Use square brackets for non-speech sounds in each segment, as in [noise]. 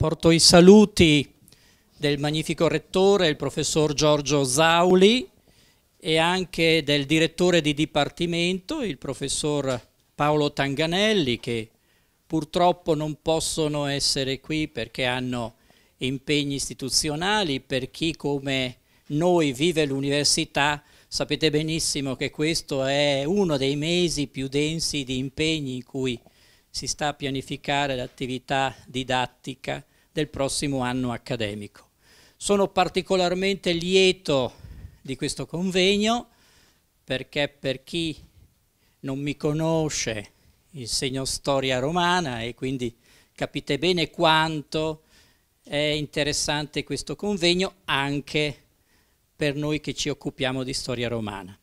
Porto i saluti del magnifico rettore, il professor Giorgio Zauli, e anche del direttore di dipartimento, il professor Paolo Tanganelli, che purtroppo non possono essere qui perché hanno impegni istituzionali. Per chi come noi vive l'università, sapete benissimo che questo è uno dei mesi più densi di impegni in cui si sta a pianificare l'attività didattica del prossimo anno accademico. Sono particolarmente lieto di questo convegno perché per chi non mi conosce insegno storia romana e quindi capite bene quanto è interessante questo convegno anche per noi che ci occupiamo di storia romana.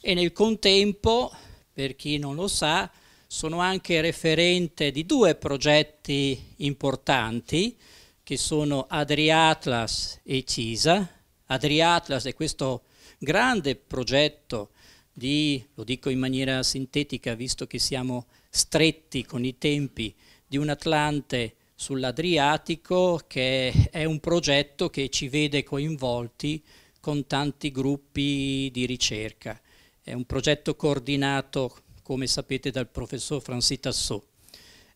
E nel contempo, per chi non lo sa, sono anche referente di due progetti importanti che sono Adriatlas e Cisa. Adriatlas è questo grande progetto di, lo dico in maniera sintetica visto che siamo stretti con i tempi, di un Atlante sull'Adriatico che è un progetto che ci vede coinvolti con tanti gruppi di ricerca. È un progetto coordinato, come sapete, dal professor Francis Tassot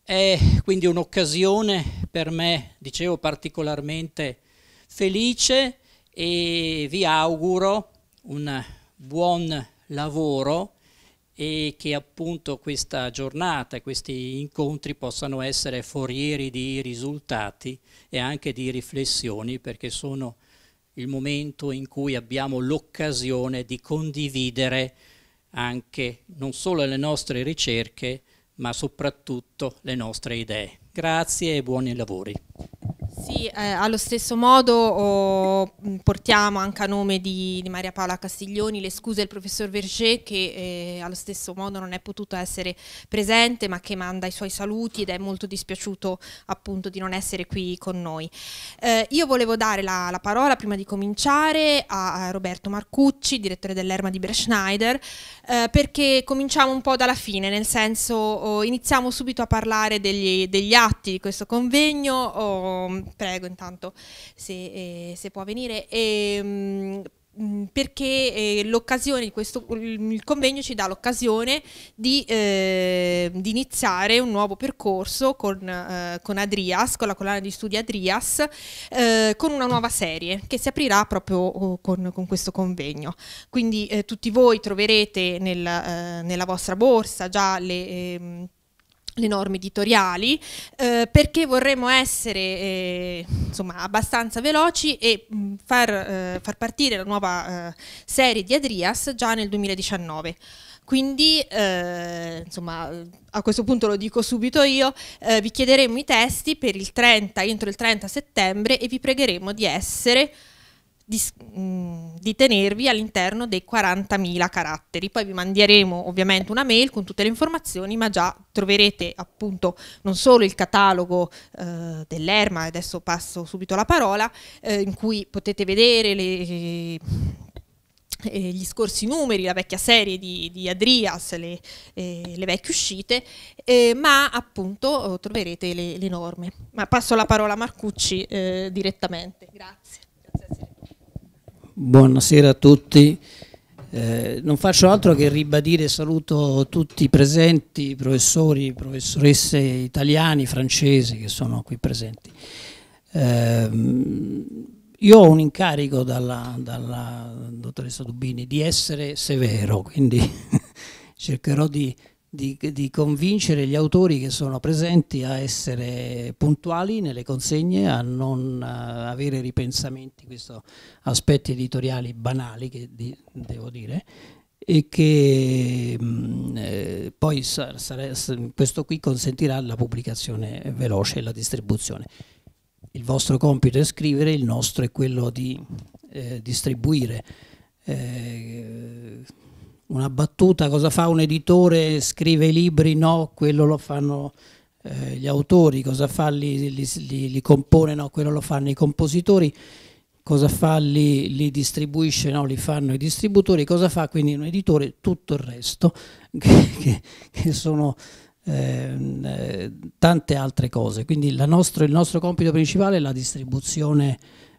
è quindi un'occasione per me, dicevo, particolarmente felice e vi auguro un buon lavoro e che appunto questa giornata, questi incontri possano essere forieri di risultati e anche di riflessioni perché sono il momento in cui abbiamo l'occasione di condividere anche non solo le nostre ricerche, ma soprattutto le nostre idee. Grazie e buoni lavori. Sì, eh, allo stesso modo oh, portiamo anche a nome di, di, Maria Paola Castiglioni le scuse del professor Verger che eh, allo stesso modo non è potuto essere presente ma che manda i suoi saluti ed è molto dispiaciuto appunto di non essere qui con noi. Eh, io volevo dare la, la, parola prima di cominciare a, a Roberto Marcucci, direttore dell'Erma di Breschneider, eh, perché cominciamo un po' dalla fine, nel senso oh, iniziamo subito a parlare degli, degli atti di questo convegno. Oh, prego intanto se, eh, se può venire. E, ehm, mh, mm, perché eh, l'occasione di questo il convegno ci dà l'occasione di, eh, di, iniziare un nuovo percorso con, eh, con, Adrias, con la collana di studi Adrias, eh, con una nuova serie che si aprirà proprio oh, con, con questo convegno. Quindi eh, tutti voi troverete nel, eh, nella vostra borsa già le ehm, le norme editoriali eh, perché vorremmo essere eh, insomma abbastanza veloci e mh, mm, far, eh, far, partire la nuova eh, serie di Adrias già nel 2019 quindi eh, insomma a questo punto lo dico subito io eh, vi chiederemo i testi per il 30 entro il 30 settembre e vi pregheremo di essere di, mh, mhmm, di tenervi all'interno dei 40.000 caratteri. Poi vi manderemo ovviamente una mail con tutte le informazioni, ma già troverete appunto non solo il catalogo eh, dell'ERMA, adesso passo subito la parola, eh, in cui potete vedere le... le eh, gli scorsi numeri, la vecchia serie di, di Adrias, le, eh, le, vecchie uscite, eh, ma appunto troverete le, le, norme. Ma passo la parola a Marcucci eh, direttamente. Grazie. Buonasera a tutti. Eh, non faccio altro che ribadire saluto tutti i presenti, professori, professoresse italiani, francesi che sono qui presenti. Eh, io ho un incarico dalla, dalla dottoressa Dubini di essere severo, quindi [laughs] cercherò di di, di, convincere gli autori che sono presenti a essere puntuali nelle consegne, a non a eh, avere ripensamenti, questo, aspetti editoriali banali, che di, devo dire, e che mm, eh, poi sare, sare, questo qui consentirà la pubblicazione veloce e la distribuzione. Il vostro compito è scrivere, il nostro è quello di eh, distribuire. Eh, una battuta, cosa fa un editore? Scrive i libri? No, quello lo fanno eh, gli autori, cosa fa? Li, li, li, li, compone? No, quello lo fanno i compositori, cosa fa? Li, distribuisce? No, li fanno i distributori, cosa fa? Quindi un editore, tutto il resto, [laughs] che, che, che sono ehm, eh, tante altre cose. Quindi nostro, il nostro compito principale è la distribuzione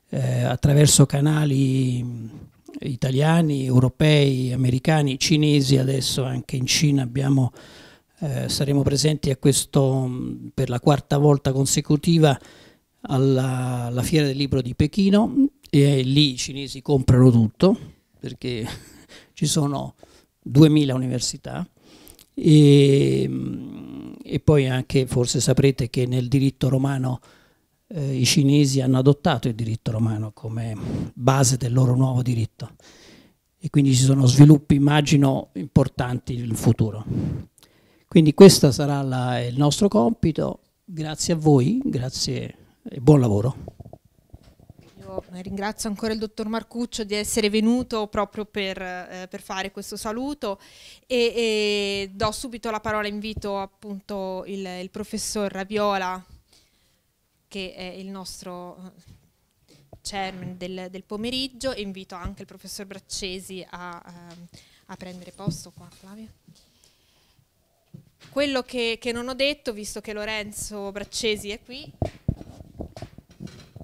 eh, attraverso canali italiani, europei, americani, cinesi, adesso anche in Cina abbiamo, eh, saremo presenti a questo, mm, per la quarta volta consecutiva alla, alla Fiera del Libro di Pechino e lì i cinesi comprano tutto perché [laughs] ci sono 2000 università e, mm, e poi anche forse saprete che nel diritto romano eh, i cinesi hanno adottato il diritto romano come base del loro nuovo diritto e quindi ci sono sviluppi, immagino, importanti in futuro. Quindi questo sarà la, il nostro compito, grazie a voi, grazie e buon lavoro. Io eh, ringrazio ancora il dottor Marcuccio di essere venuto proprio per, eh, per fare questo saluto e, e, do subito la parola, invito appunto il, il professor Raviola che è il nostro eh, chairman del, del pomeriggio invito anche il professor Braccesi a, eh, a prendere posto qua, Flavio. Quello che, che, non ho detto, visto che Lorenzo Braccesi è qui,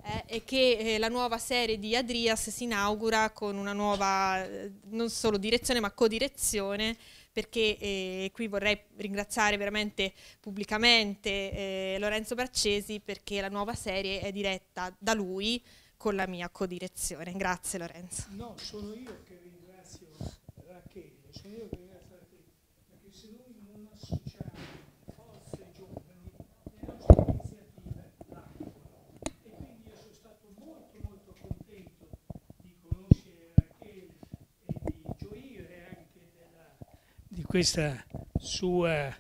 eh, è che la nuova serie di Adrias si inaugura con una nuova, non solo direzione, ma codirezione perché eh, qui vorrei ringraziare veramente pubblicamente eh, Lorenzo Braccesi perché la nuova serie è diretta da lui con la mia codirezione. Grazie Lorenzo. No, sono io che... questa sua,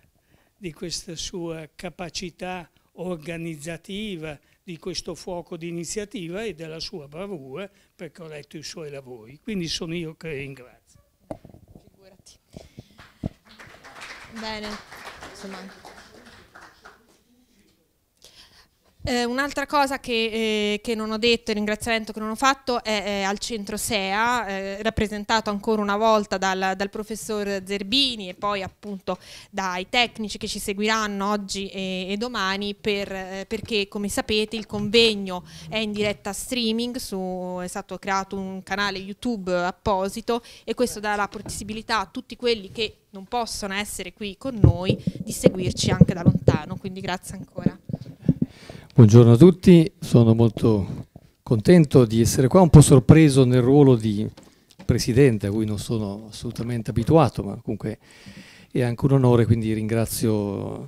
di questa sua capacità organizzativa, di questo fuoco di iniziativa e della sua bravura perché ho letto i suoi lavori. Quindi sono io che ringrazio. Figurati. Bene, insomma. Eh, un'altra cosa che, eh, che, non ho detto, il ringraziamento che non ho fatto, è, è eh, al centro SEA, eh, rappresentato ancora una volta dal, dal, professor Zerbini e poi appunto dai tecnici che ci seguiranno oggi e, e domani, per, eh, perché come sapete il convegno è in diretta streaming, su, è stato creato un canale YouTube apposito e questo dà la possibilità a tutti quelli che non possono essere qui con noi di seguirci anche da lontano, quindi grazie ancora. Buongiorno a tutti, sono molto contento di essere qua, un po' sorpreso nel ruolo di presidente a cui non sono assolutamente abituato, ma comunque è anche un onore, quindi ringrazio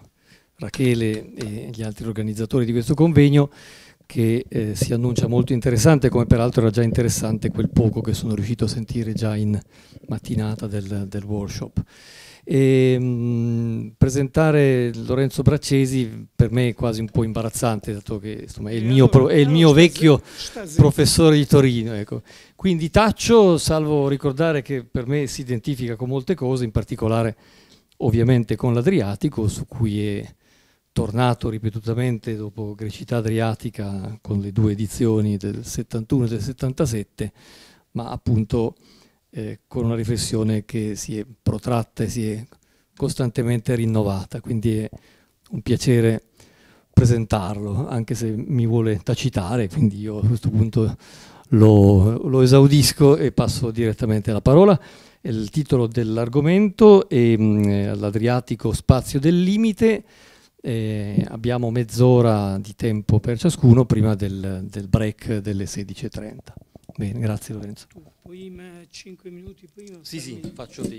Rachele e gli altri organizzatori di questo convegno che eh, si annuncia molto interessante, come peraltro era già interessante quel poco che sono riuscito a sentire già in mattinata del, del workshop. E, mh, presentare Lorenzo Braccesi per me è quasi un po' imbarazzante, dato che insomma, è il mio, pro, è il mio vecchio professore di Torino. Ecco. Quindi taccio, salvo ricordare che per me si identifica con molte cose, in particolare ovviamente con l'Adriatico, su cui è tornato ripetutamente dopo Grecità Adriatica con le due edizioni del 71 e del 77, ma appunto eh, con una riflessione che si è protratta e si è costantemente rinnovata, quindi è un piacere presentarlo, anche se mi vuole tacitare, quindi io a questo punto lo, lo esaudisco e passo direttamente la parola. Il titolo dell'argomento è mm, L'Adriatico spazio del limite, eh, abbiamo mezz'ora di tempo per ciascuno prima del, del break delle 16.30. Bene, grazie Lorenzo prima, 5 minuti prima. Sì, sì, me. faccio dei...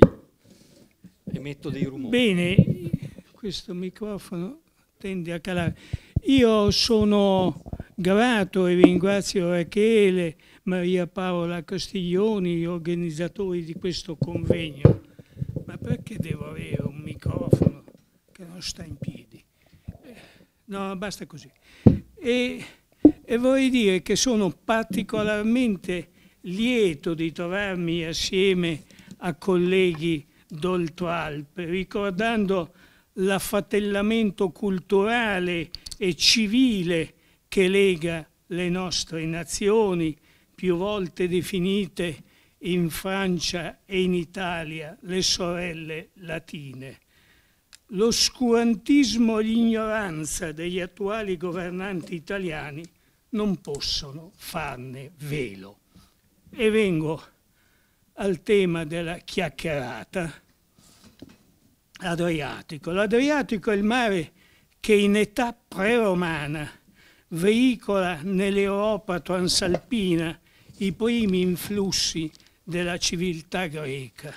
emetto dei rumori. Bene, questo microfono tende a calare. Io sono grato e ringrazio Rachele, Maria Paola Castiglioni, gli organizzatori di questo convegno. Ma perché devo avere un microfono che non sta in piedi? Eh, no, basta così. E, e vorrei dire che sono particolarmente lieto di trovarmi assieme a colleghi d'Oltralpe, ricordando l'affatellamento culturale e civile che lega le nostre nazioni, più volte definite in Francia e in Italia le sorelle latine. L'oscurantismo e l'ignoranza degli attuali governanti italiani non possono farne velo e vengo al tema della chiacchierata. Adriatico. L'Adriatico è il mare che in età preromana veicola nell'Europa transalpina i primi influssi della civiltà greca.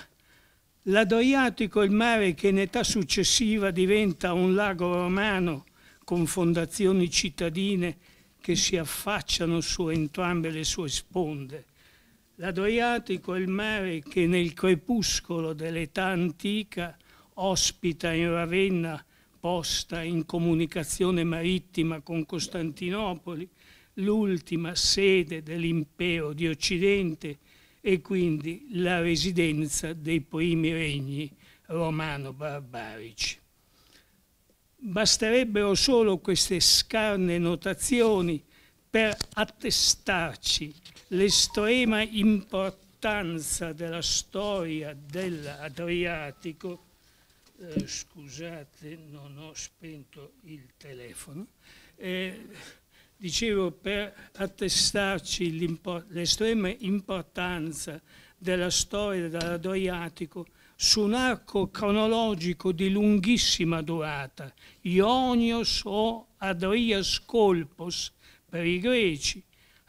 L'Adriatico è il mare che in età successiva diventa un lago romano con fondazioni cittadine che si affacciano su entrambe le sue sponde L'Adriatico è il mare che nel crepuscolo dell'età antica ospita in Ravenna, posta in comunicazione marittima con Costantinopoli, l'ultima sede dell'impero di Occidente e quindi la residenza dei primi regni romano-barbarici. Basterebbero solo queste scarne notazioni per attestarci l'estrema importanza della storia dell'Adriatico, eh, scusate non ho spento il telefono, eh, dicevo per attestarci l'estrema importanza della storia dell'Adriatico su un arco cronologico di lunghissima durata, Ionios o Adrias Colpos per i greci,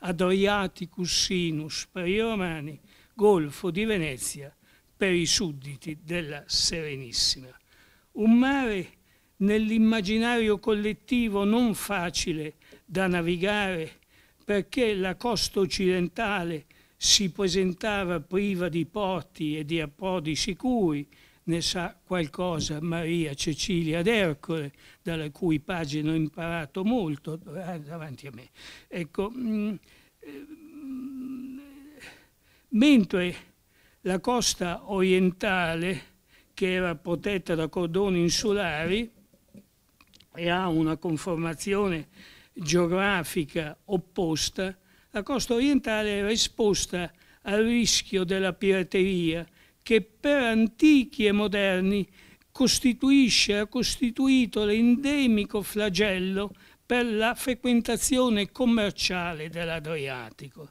Adriaticus sinus per i romani, Golfo di Venezia per i sudditi della Serenissima. Un mare nell'immaginario collettivo non facile da navigare perché la costa occidentale si presentava priva di porti e di approdi sicuri, ne sa qualcosa Maria Cecilia d'Ercole, dalla cui pagina ho imparato molto eh, davanti a me. Ecco, mm, eh, mentre la costa orientale, che era protetta da cordoni insulari e ha una conformazione geografica opposta, la costa orientale era esposta al rischio della pirateria, che per antichi e moderni costituisce, ha costituito l'endemico flagello per la frequentazione commerciale dell'Adriatico.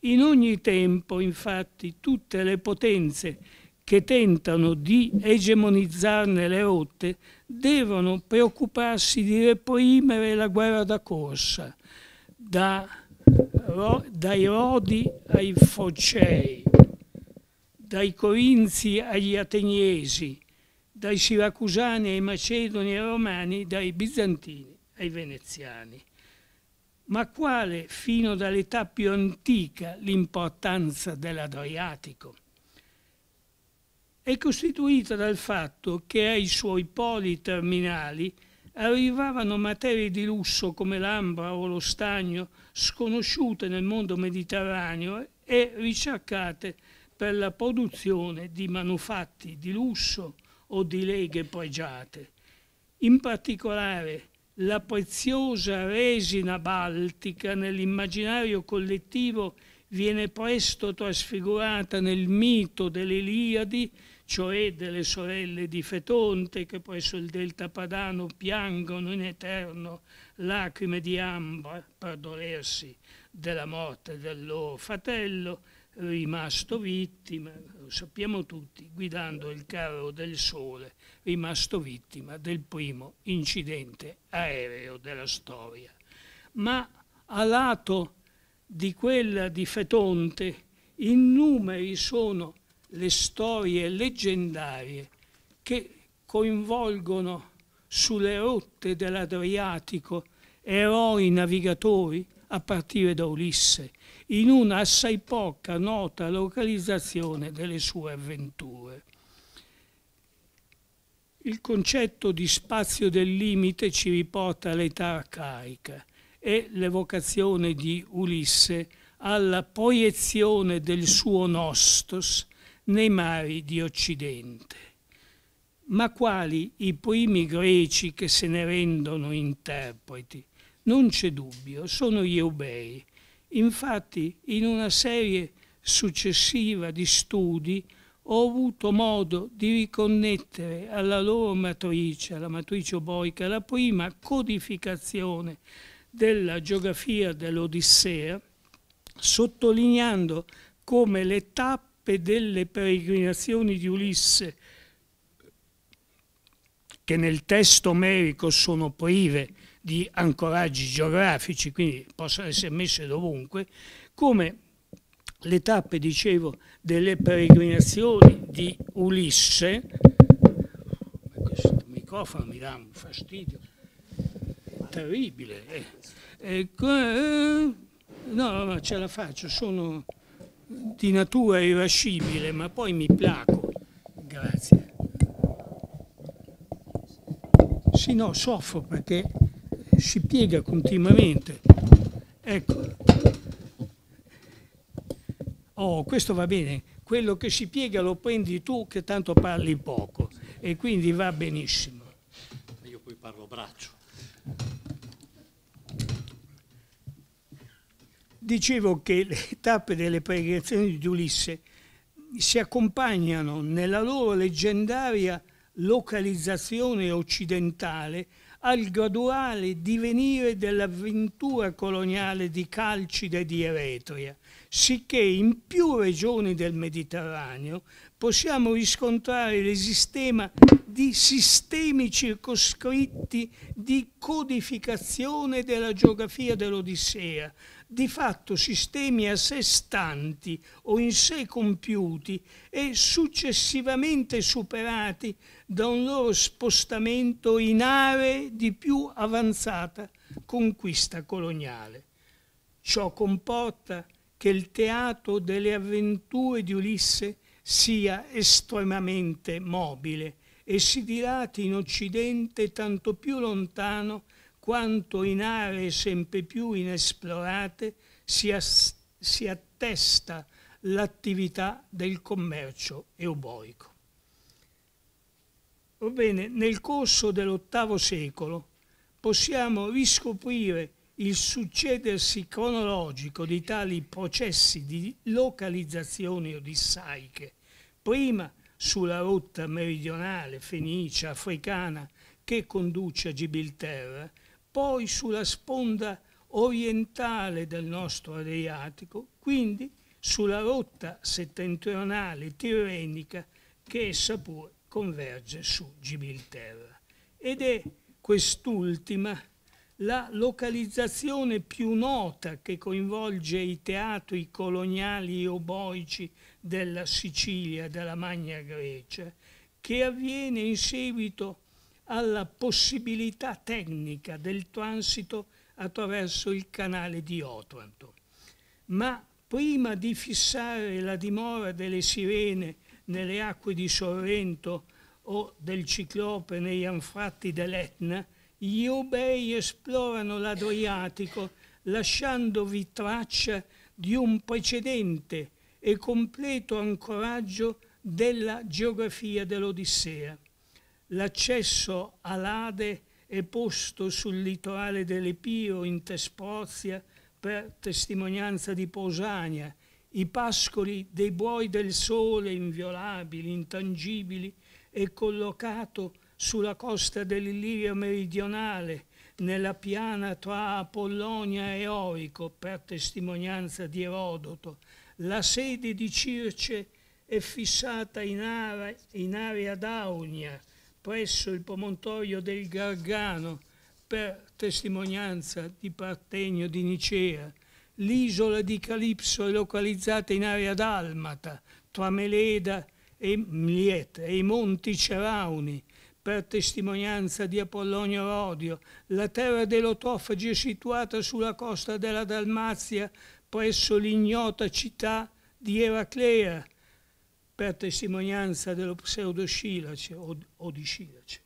In ogni tempo, infatti, tutte le potenze che tentano di egemonizzarne le rotte devono preoccuparsi di reprimere la guerra da corsa, da, ro, dai rodi ai focei dai Corinzi agli Ateniesi, dai Siracusani ai Macedoni ai Romani, dai Bizantini ai Veneziani. Ma quale, fino dall'età più antica, l'importanza dell'Adriatico? È costituita dal fatto che ai suoi poli terminali arrivavano materie di lusso come l'ambra o lo stagno, sconosciute nel mondo mediterraneo e ricercate per la produzione di manufatti di lusso o di leghe pregiate. In particolare la preziosa resina baltica nell'immaginario collettivo viene presto trasfigurata nel mito delle Iliadi, cioè delle sorelle di Fetonte che presso il delta padano piangono in eterno lacrime di ambra per dolersi della morte del loro fratello, rimasto vittima, lo sappiamo tutti, guidando il carro del sole, rimasto vittima del primo incidente aereo della storia. Ma a lato di quella di Fetonte, in numeri sono le storie leggendarie che coinvolgono sulle rotte dell'Adriatico eroi navigatori a partire da Ulisse, in una assai poca nota localizzazione delle sue avventure. Il concetto di spazio del limite ci riporta all'età arcaica e l'evocazione di Ulisse alla proiezione del suo Nostos nei mari di Occidente. Ma quali i primi greci che se ne rendono interpreti? non c'è dubbio, sono gli eubei. Infatti in una serie successiva di studi ho avuto modo di riconnettere alla loro matrice, alla matrice oboica, la prima codificazione della geografia dell'Odissea, sottolineando come le tappe delle peregrinazioni di Ulisse, che nel testo omerico sono prive di ancoraggi geografici, quindi possono essere messe dovunque, come le tappe, dicevo, delle peregrinazioni di Ulisse, questo microfono mi dà un fastidio terribile, eh, eh, eh no, ma ce la faccio, sono di natura irascibile, ma poi mi placo, grazie. Sì, no, soffro perché si piega continuamente. Ecco. Oh, questo va bene. Quello che si piega lo prendi tu che tanto parli poco e quindi va benissimo. Io poi parlo braccio. Dicevo che le tappe delle pregazioni di Ulisse si accompagnano nella loro leggendaria localizzazione occidentale al graduale divenire dell'avventura coloniale di Calcide e di Eretria, sicché in più regioni del Mediterraneo possiamo riscontrare l'esistema di sistemi circoscritti di codificazione della geografia dell'Odissea, di fatto sistemi a sé stanti o in sé compiuti e successivamente superati da un loro spostamento in aree di più avanzata conquista coloniale. Ciò comporta che il teatro delle avventure di Ulisse sia estremamente mobile e si dilati in Occidente tanto più lontano quanto in aree sempre più inesplorate si, si attesta l'attività del commercio euboico. Orbene, nel corso dell'VIII secolo possiamo riscoprire il succedersi cronologico di tali processi di localizzazione odissaiche, prima sulla rotta meridionale fenicia-africana che conduce a Gibilterra poi sulla sponda orientale del nostro Adriatico, quindi sulla rotta settentrionale tirrenica che essa pure converge su Gibilterra. Ed è quest'ultima la localizzazione più nota che coinvolge i teatri coloniali e oboici della Sicilia, della Magna Grecia, che avviene in seguito alla possibilità tecnica del transito attraverso il canale di Otranto. Ma prima di fissare la dimora delle sirene nelle acque di Sorrento o del ciclope negli anfratti dell'Etna, gli Ubei esplorano l'Adriatico lasciandovi traccia di un precedente e completo ancoraggio della geografia dell'Odissea. L'accesso all'Ade è posto sul litorale dell'Epiro in Tespozia per testimonianza di Posania, i pascoli dei buoi del sole inviolabili, intangibili, è collocato sulla costa dell'Illiria meridionale, nella piana tra Apollonia e Orico, per testimonianza di Erodoto. La sede di Circe è fissata in, area, in area d'Aunia, presso il promontorio del Gargano per testimonianza di Partenio di Nicea. L'isola di Calipso è localizzata in area dalmata, tra Meleda e Mliet e i monti Cerauni, per testimonianza di Apollonio Rodio. La terra dell'Otofagi è situata sulla costa della Dalmazia, presso l'ignota città di Eraclea, per testimonianza dello pseudoscilace o, o di Scilace.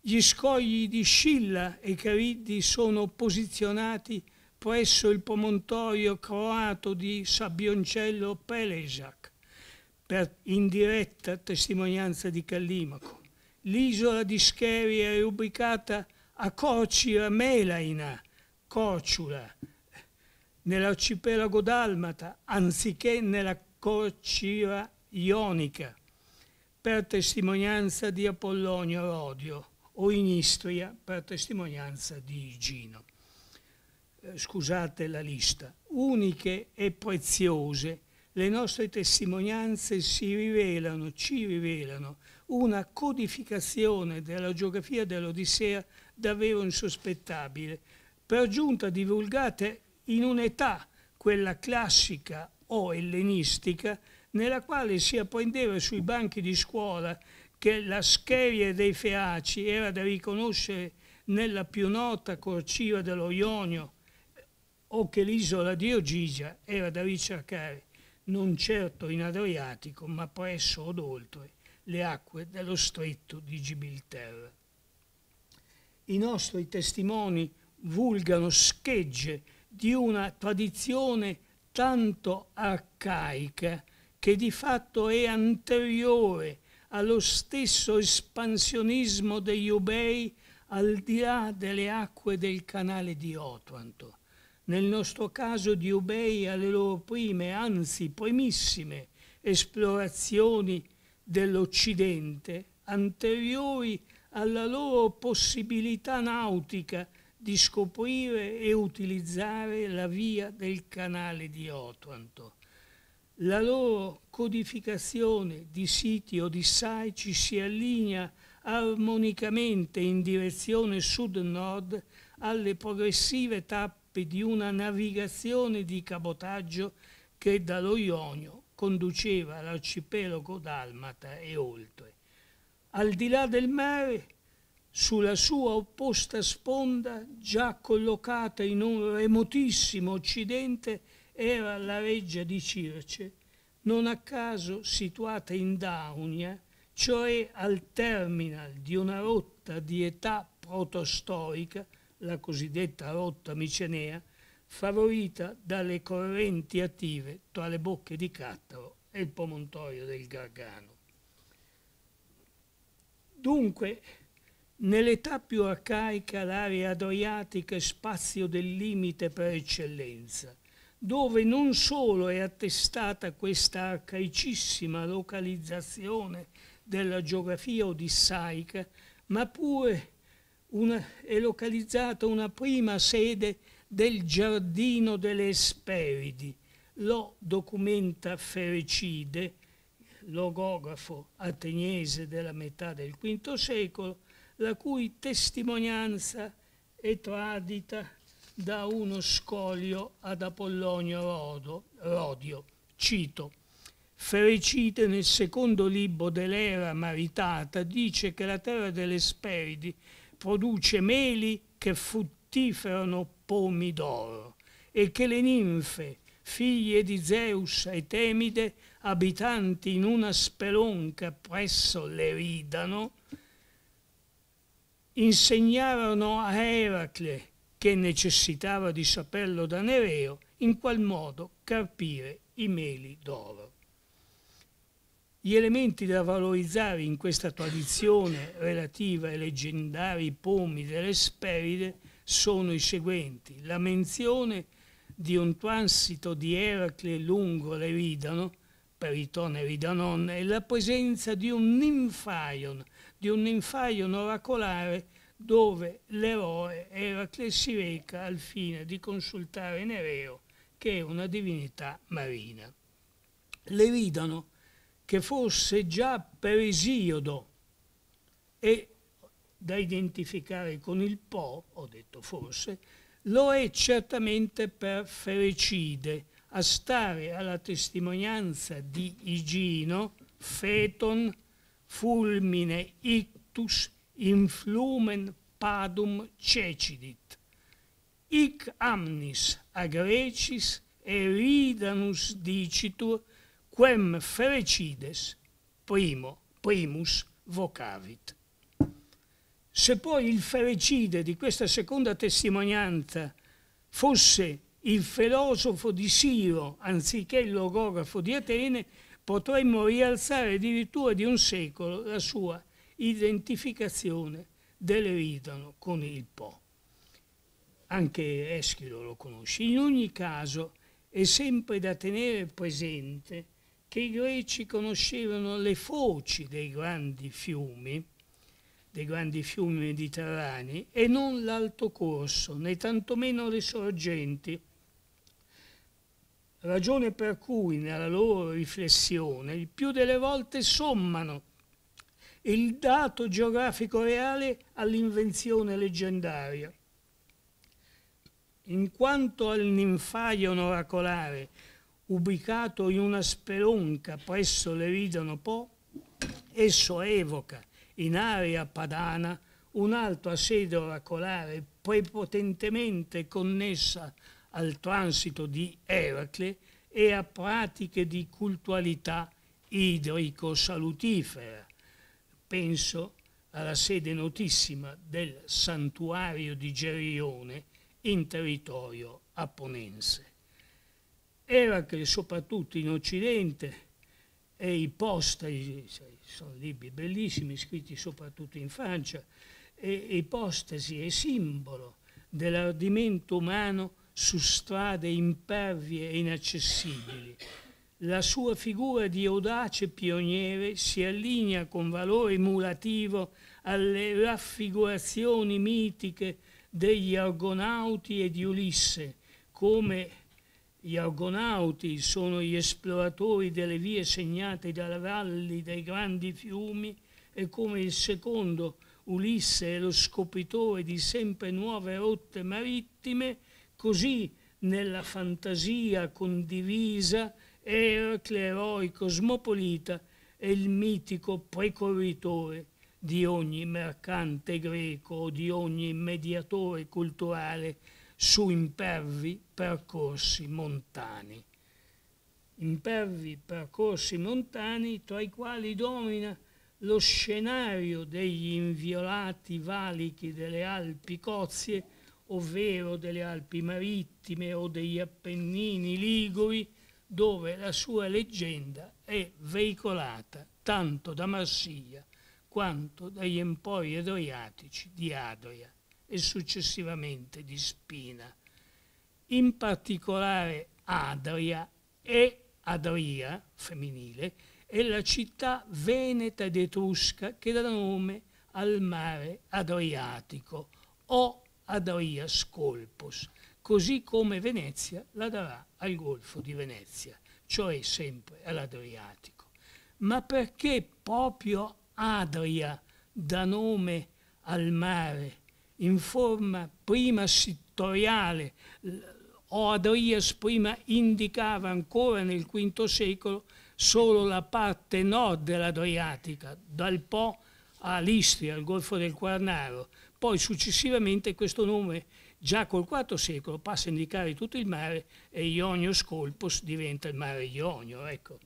Gli scogli di Scilla e Cariddi sono posizionati presso il promontorio croato di Sabbioncello Pelesac, per indiretta testimonianza di Callimaco. L'isola di Scheria è ubicata a Corcira Melaina, Corciula, nell'arcipelago Dalmata, anziché nella Corcira ionica, per testimonianza di Apollonio Rodio, o in Istria, per testimonianza di Gino. Eh, scusate la lista. Uniche e preziose, le nostre testimonianze si rivelano, ci rivelano, una codificazione della geografia dell'Odissea davvero insospettabile, per giunta divulgate in un'età, quella classica o ellenistica, nella quale si apprendeva sui banchi di scuola che la scheria dei feaci era da riconoscere nella più nota corciva dello Ionio o che l'isola di Ogigia era da ricercare non certo in Adriatico ma presso od oltre le acque dello stretto di Gibilterra. I nostri testimoni vulgano schegge di una tradizione tanto arcaica che di fatto è anteriore allo stesso espansionismo degli Ubei al di là delle acque del canale di Otranto. Nel nostro caso di Ubei alle loro prime, anzi primissime, esplorazioni dell'Occidente, anteriori alla loro possibilità nautica di scoprire e utilizzare la via del canale di Otranto la loro codificazione di siti o di saici si allinea armonicamente in direzione sud-nord alle progressive tappe di una navigazione di cabotaggio che dallo Ionio conduceva all'arcipelago Dalmata e oltre. Al di là del mare, sulla sua opposta sponda, già collocata in un remotissimo occidente, era la reggia di Circe, non a caso situata in Daunia, cioè al terminal di una rotta di età protostorica, la cosiddetta rotta micenea, favorita dalle correnti attive tra le bocche di Cattaro e il pomontorio del Gargano. Dunque, nell'età più arcaica l'area adriatica è spazio del limite per eccellenza, dove non solo è attestata questa arcaicissima localizzazione della geografia odissaica, ma pure una, è localizzata una prima sede del Giardino delle Esperidi. Lo documenta Ferecide, logografo ateniese della metà del V secolo, la cui testimonianza è tradita da uno scolio ad Apollonio Rodo, Rodio. Cito. Ferecite nel secondo libro dell'era maritata dice che la terra delle Speridi produce meli che fruttiferano pomi d'oro e che le ninfe, figlie di Zeus e Temide, abitanti in una spelonca presso l'Eridano, insegnarono a Eracle che necessitava di saperlo da Nereo, in qual modo carpire i meli d'oro. Gli elementi da valorizzare in questa tradizione relativa ai leggendari pomi delle Speride sono i seguenti. La menzione di un transito di Eracle lungo l'Eridano, per i toneri e la presenza di un ninfaion, di un ninfaion oracolare dove l'eroe Eracle si reca al fine di consultare Nereo, che è una divinità marina. Le ridono che fosse già per Esiodo e da identificare con il Po, ho detto forse, lo è certamente per Ferecide, a stare alla testimonianza di Igino, Feton, Fulmine, Ictus in flumen padum cecidit. Ic amnis agrecis eridanus dicitur, quem ferecides primo, primus vocavit. Se poi il ferecide di questa seconda testimonianza fosse il filosofo di Siro anziché il logografo di Atene, potremmo rialzare addirittura di un secolo la sua identificazione dell'Eridano con il Po. Anche Eschilo lo conosce. In ogni caso è sempre da tenere presente che i greci conoscevano le foci dei grandi fiumi, dei grandi fiumi mediterranei, e non l'alto corso, né tantomeno le sorgenti ragione per cui nella loro riflessione il più delle volte sommano il dato geografico reale all'invenzione leggendaria. In quanto al ninfaio oracolare, ubicato in una spelonca presso l'Eridano Po, esso evoca in area padana un'altra sede oracolare prepotentemente connessa al transito di Eracle e a pratiche di cultualità idrico-salutifera penso alla sede notissima del santuario di Gerione in territorio apponense. Eracle, soprattutto in Occidente, e i posteri, sono libri bellissimi, scritti soprattutto in Francia, e ipostasi e simbolo dell'ardimento umano su strade impervie e inaccessibili, la sua figura di audace pioniere si allinea con valore emulativo alle raffigurazioni mitiche degli argonauti e di Ulisse, come gli argonauti sono gli esploratori delle vie segnate dalle valli dei grandi fiumi e come il secondo Ulisse è lo scopritore di sempre nuove rotte marittime, così nella fantasia condivisa Eracle eroico, cosmopolita e il mitico precorritore di ogni mercante greco o di ogni mediatore culturale su impervi percorsi montani. Impervi percorsi montani tra i quali domina lo scenario degli inviolati valichi delle Alpi Cozie, ovvero delle Alpi Marittime o degli Appennini Liguri, dove la sua leggenda è veicolata tanto da Marsiglia quanto dagli empori adriatici di Adria e successivamente di Spina. In particolare Adria e Adria, femminile, è la città veneta ed etrusca che dà nome al mare Adriatico o Adria Scolpos, così come Venezia la darà al Golfo di Venezia, cioè sempre all'Adriatico. Ma perché proprio Adria dà nome al mare in forma prima sittoriale, O Adrias prima indicava ancora nel V secolo solo la parte nord dell'Adriatica, dal Po a Listria, al Golfo del Quarnaro. Poi successivamente questo nome, già col IV secolo, passa a indicare tutto il mare e Ionio Scolpos diventa il mare Ionio. Ecco.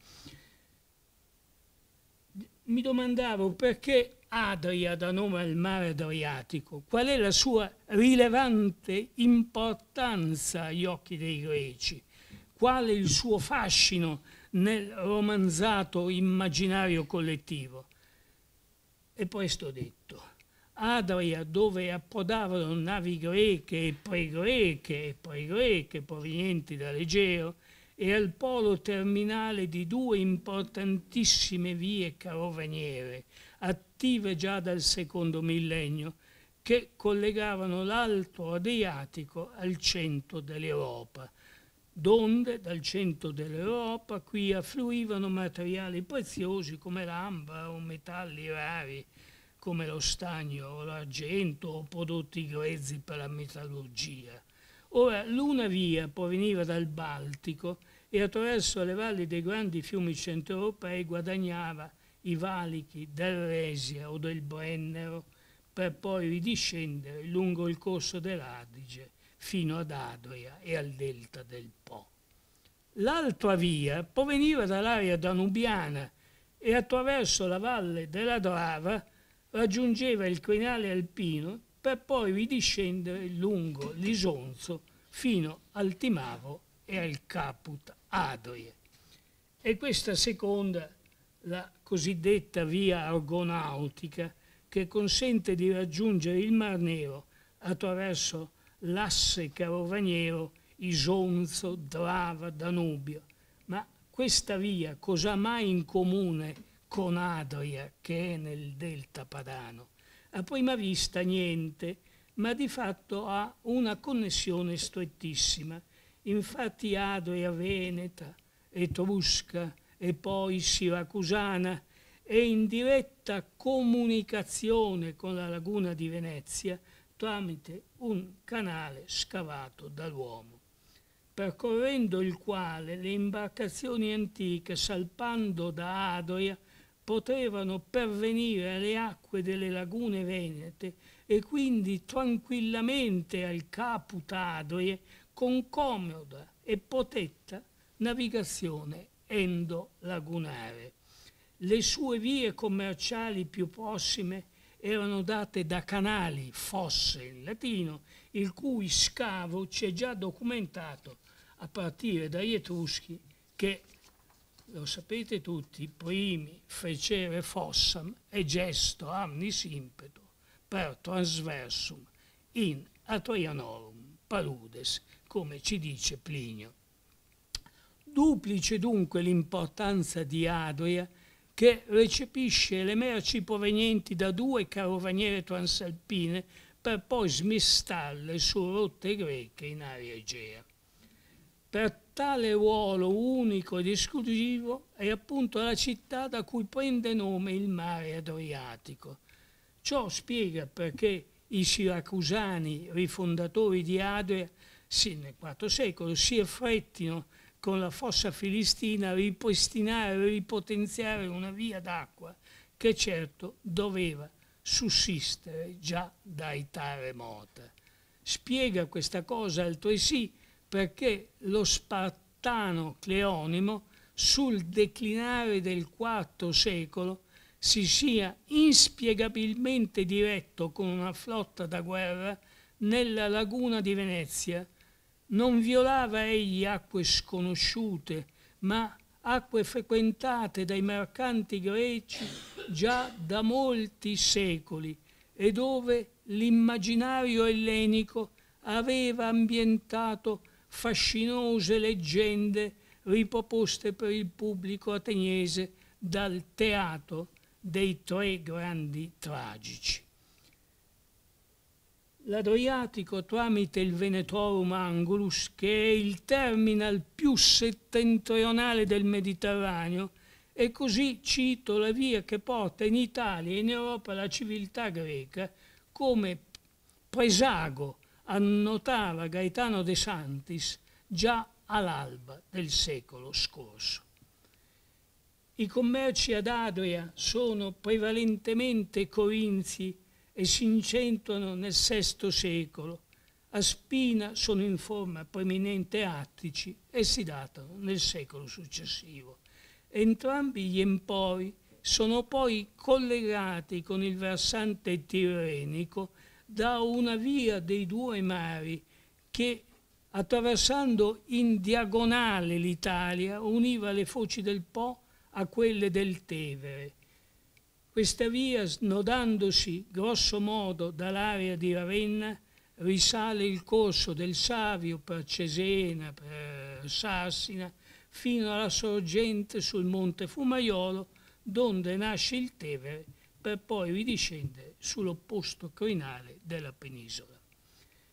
Mi domandavo perché Adria dà nome al mare Adriatico, qual è la sua rilevante importanza agli occhi dei greci, qual è il suo fascino nel romanzato immaginario collettivo. E questo detto, Adria dove approdavano navi greche e pregreche e pregreche provenienti dall'Egeo e al polo terminale di due importantissime vie carovaniere, attive già dal secondo millennio, che collegavano l'Alto Adriatico al centro dell'Europa donde dal centro dell'Europa qui affluivano materiali preziosi come l'ambra o metalli rari come lo stagno o l'argento o prodotti grezzi per la metallurgia. Ora l'una via proveniva dal Baltico e attraverso le valli dei grandi fiumi centroeuropei guadagnava i valichi del Resia o del Brennero per poi ridiscendere lungo il corso dell'Adige fino ad Adria e al delta del Po. L'altra via proveniva dall'area danubiana e attraverso la valle della Drava raggiungeva il crinale alpino per poi ridiscendere lungo l'Isonzo fino al Timavo e al Caput Adria. E questa seconda, la cosiddetta via argonautica, che consente di raggiungere il Mar Nero attraverso l'asse Carovaniero, Isonzo, Drava, Danubio. Ma questa via cosa ha mai in comune con Adria che è nel delta padano? A prima vista niente, ma di fatto ha una connessione strettissima. Infatti Adria veneta, etrusca e poi siracusana è in diretta comunicazione con la laguna di Venezia, tramite un canale scavato dall'uomo, percorrendo il quale le imbarcazioni antiche, salpando da Adria, potevano pervenire alle acque delle lagune venete e quindi tranquillamente al Caput Adria con comoda e potetta navigazione endolagunare. Le sue vie commerciali più prossime erano date da canali fosse in latino, il cui scavo ci è già documentato a partire dagli Etruschi che, lo sapete tutti, primi fecere fossam e gesto amnis impeto per transversum in Atrianorum paludes, come ci dice Plinio. Duplice dunque l'importanza di Adria che recepisce le merci provenienti da due carovaniere transalpine per poi smistarle su rotte greche in area egea. Per tale ruolo unico ed esclusivo è appunto la città da cui prende nome il mare Adriatico. Ciò spiega perché i siracusani, rifondatori di Adria, nel IV secolo, si affrettino con la fossa filistina ripristinare e ripotenziare una via d'acqua che certo doveva sussistere già dai terremoti. Spiega questa cosa altresì perché lo spartano Cleonimo sul declinare del IV secolo si sia inspiegabilmente diretto con una flotta da guerra nella laguna di Venezia non violava egli acque sconosciute, ma acque frequentate dai mercanti greci già da molti secoli e dove l'immaginario ellenico aveva ambientato fascinose leggende riproposte per il pubblico ateniese dal teatro dei tre grandi tragici l'Adriatico tramite il Venetorum Angulus, che è il terminal più settentrionale del Mediterraneo, e così cito la via che porta in Italia e in Europa la civiltà greca come presago annotava Gaetano De Santis già all'alba del secolo scorso. I commerci ad Adria sono prevalentemente corinzi e si incentrano nel VI secolo. A Spina sono in forma preminente attici e si datano nel secolo successivo. Entrambi gli empori sono poi collegati con il versante tirrenico da una via dei due mari che attraversando in diagonale l'Italia univa le foci del Po a quelle del Tevere questa via, snodandosi grosso modo dall'area di Ravenna, risale il corso del Savio per Cesena, per Sassina, fino alla sorgente sul monte Fumaiolo, donde nasce il Tevere, per poi ridiscendere sull'opposto crinale della penisola.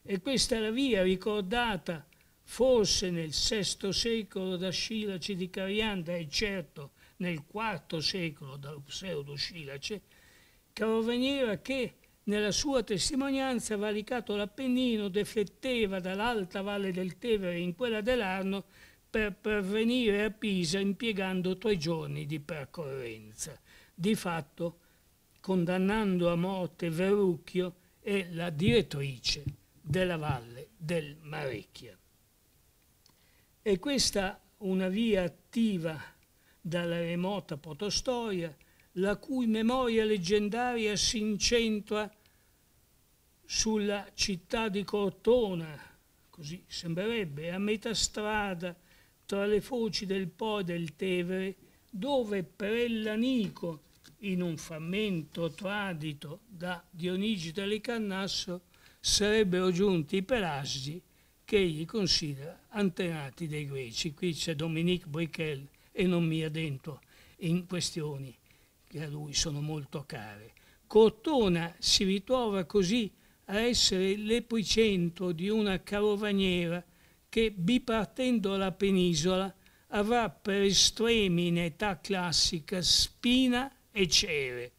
E questa è la via ricordata forse nel VI secolo da Scilaci di Carianda, è certo nel IV secolo dallo pseudo-Scilace, caroveniera che nella sua testimonianza valicato l'Appennino defletteva dall'alta valle del Tevere in quella dell'Arno per pervenire a Pisa impiegando tre giorni di percorrenza. Di fatto condannando a morte Verrucchio e la direttrice della valle del Marecchia. E questa una via attiva dalla remota protostoria, la cui memoria leggendaria si incentra sulla città di Cortona, così sembrerebbe, a metà strada tra le foci del Po e del Tevere, dove Prellanico, in un frammento tradito da Dionigi Licannasso, sarebbero giunti i Pelasgi che egli considera antenati dei Greci. Qui c'è Dominique Brichel e non mi addentro in questioni che a lui sono molto care. Cortona si ritrova così a essere l'epicentro di una carovaniera che, bipartendo la penisola, avrà per estremi in età classica Spina e Cere,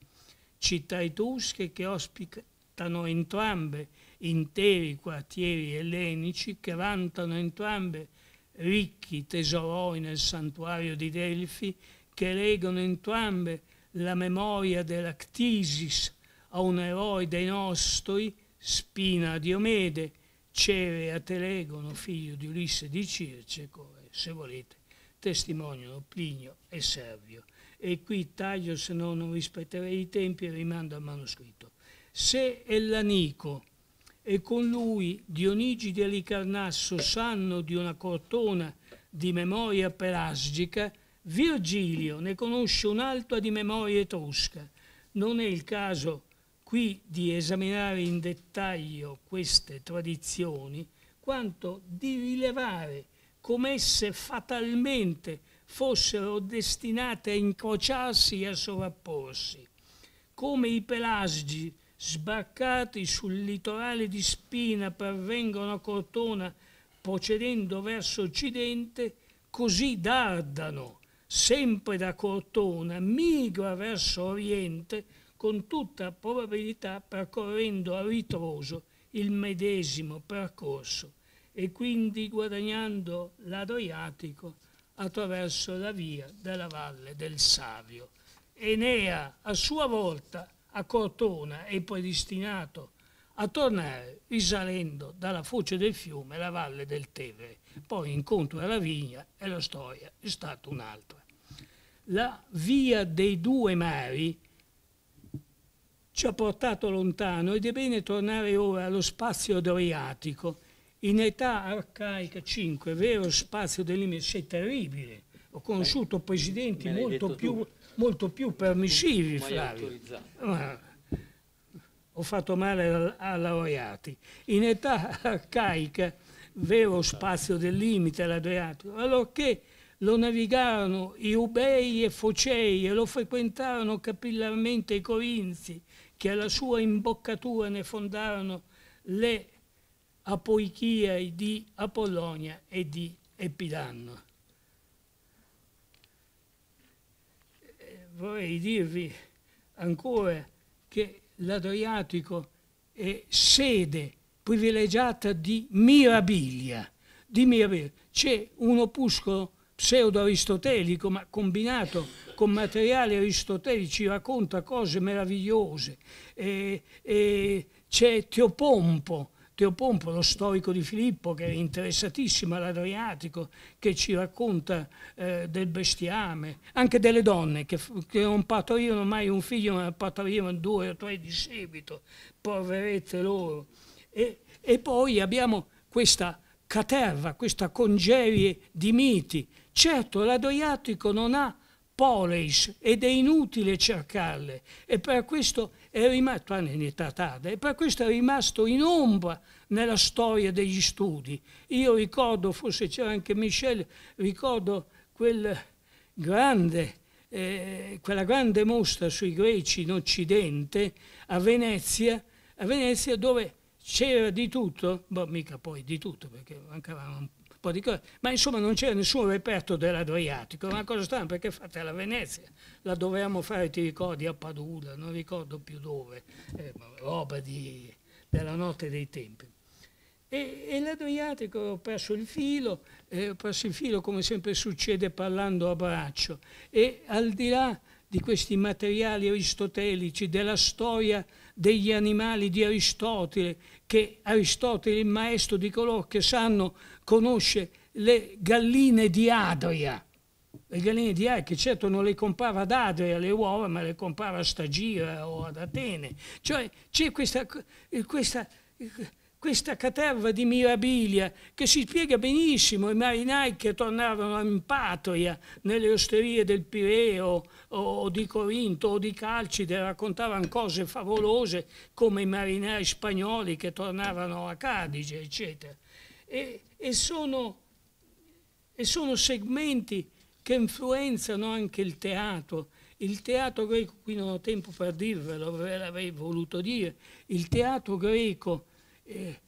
città etrusche che ospitano entrambe interi quartieri ellenici, che vantano entrambe ricchi tesoroi nel santuario di Delfi che legano entrambe la memoria dell'Actisis a un eroe dei nostri, Spina Diomede, Cere a Telegono, figlio di Ulisse di Circe, come se volete, testimoniano Plinio e Servio. E qui taglio, se no non rispetterei i tempi, e rimando al manoscritto. Se Ellanico e con lui Dionigi di Alicarnasso, sanno di una cortona di memoria pelasgica, Virgilio ne conosce un'altra di memoria etrusca. Non è il caso qui di esaminare in dettaglio queste tradizioni, quanto di rilevare come esse fatalmente fossero destinate a incrociarsi e a sovrapporsi, come i pelasgi sbarcati sul litorale di Spina pervengono a Cortona procedendo verso occidente, così Dardano, sempre da Cortona, migra verso oriente con tutta probabilità percorrendo a ritroso il medesimo percorso e quindi guadagnando l'Adriatico attraverso la via della Valle del Savio. Enea a sua volta a Cortona e poi destinato a tornare risalendo dalla foce del fiume la valle del Tevere. Poi incontro alla vigna e la storia è stata un'altra. La via dei due mari ci ha portato lontano ed è bene tornare ora allo spazio adriatico. In età arcaica 5, vero spazio dell'immenso, è terribile. Ho conosciuto presidenti molto più... Tu molto più permissivi, Flavio. ho fatto male a laureati. In età arcaica, vero spazio del limite all'Adriatico, allorché lo navigarono i Ubei e Focei e lo frequentarono capillarmente i Corinzi, che alla sua imboccatura ne fondarono le Apoichiai di Apollonia e di Epidanno. vorrei dirvi ancora che l'Adriatico è sede privilegiata di mirabilia. Di mirabilia. C'è un opuscolo pseudo-aristotelico, ma combinato con materiali aristotelici, racconta cose meravigliose. Eh, eh, c'è Teopompo, Pompo, lo storico di Filippo, che è interessatissimo all'Adriatico, che ci racconta eh, del bestiame, anche delle donne che, che non partorirono mai un figlio, ma partorirono due o tre di seguito, poverette loro. E, e poi abbiamo questa caterva, questa congerie di miti. Certo, l'Adriatico non ha poleis ed è inutile cercarle e per questo è rimasto anche in età tarda e per questo è rimasto in ombra nella storia degli studi. Io ricordo, forse c'era anche Michel, ricordo quel grande, eh, quella grande mostra sui greci in Occidente a Venezia, a Venezia dove c'era di tutto, boh, mica poi di tutto perché mancavano po' di cose, ma insomma non c'era nessun reperto dell'Adriatico, una cosa strana perché fate alla Venezia, la dovevamo fare, ti ricordi, a Padula, non ricordo più dove, eh, roba di, della notte dei tempi. E, e l'Adriatico ho perso il filo, eh, ho perso il filo come sempre succede parlando a braccio, e al di là di questi materiali aristotelici, della storia degli animali di Aristotele, che Aristotele, è il maestro di coloro che sanno conosce le galline di Adria. Le galline di Adria, che certo non le comprava ad Adria le uova, ma le comprava a Stagira o ad Atene. Cioè c'è questa, questa, questa caterva di mirabilia che si spiega benissimo i marinai che tornavano in patria nelle osterie del Pireo o di Corinto o di Calcide raccontavano cose favolose come i marinai spagnoli che tornavano a Cadice eccetera e e sono, e sono segmenti che influenzano anche il teatro. Il teatro greco, qui non ho tempo per dirvelo, ve l'avrei voluto dire, il teatro greco, eh, eh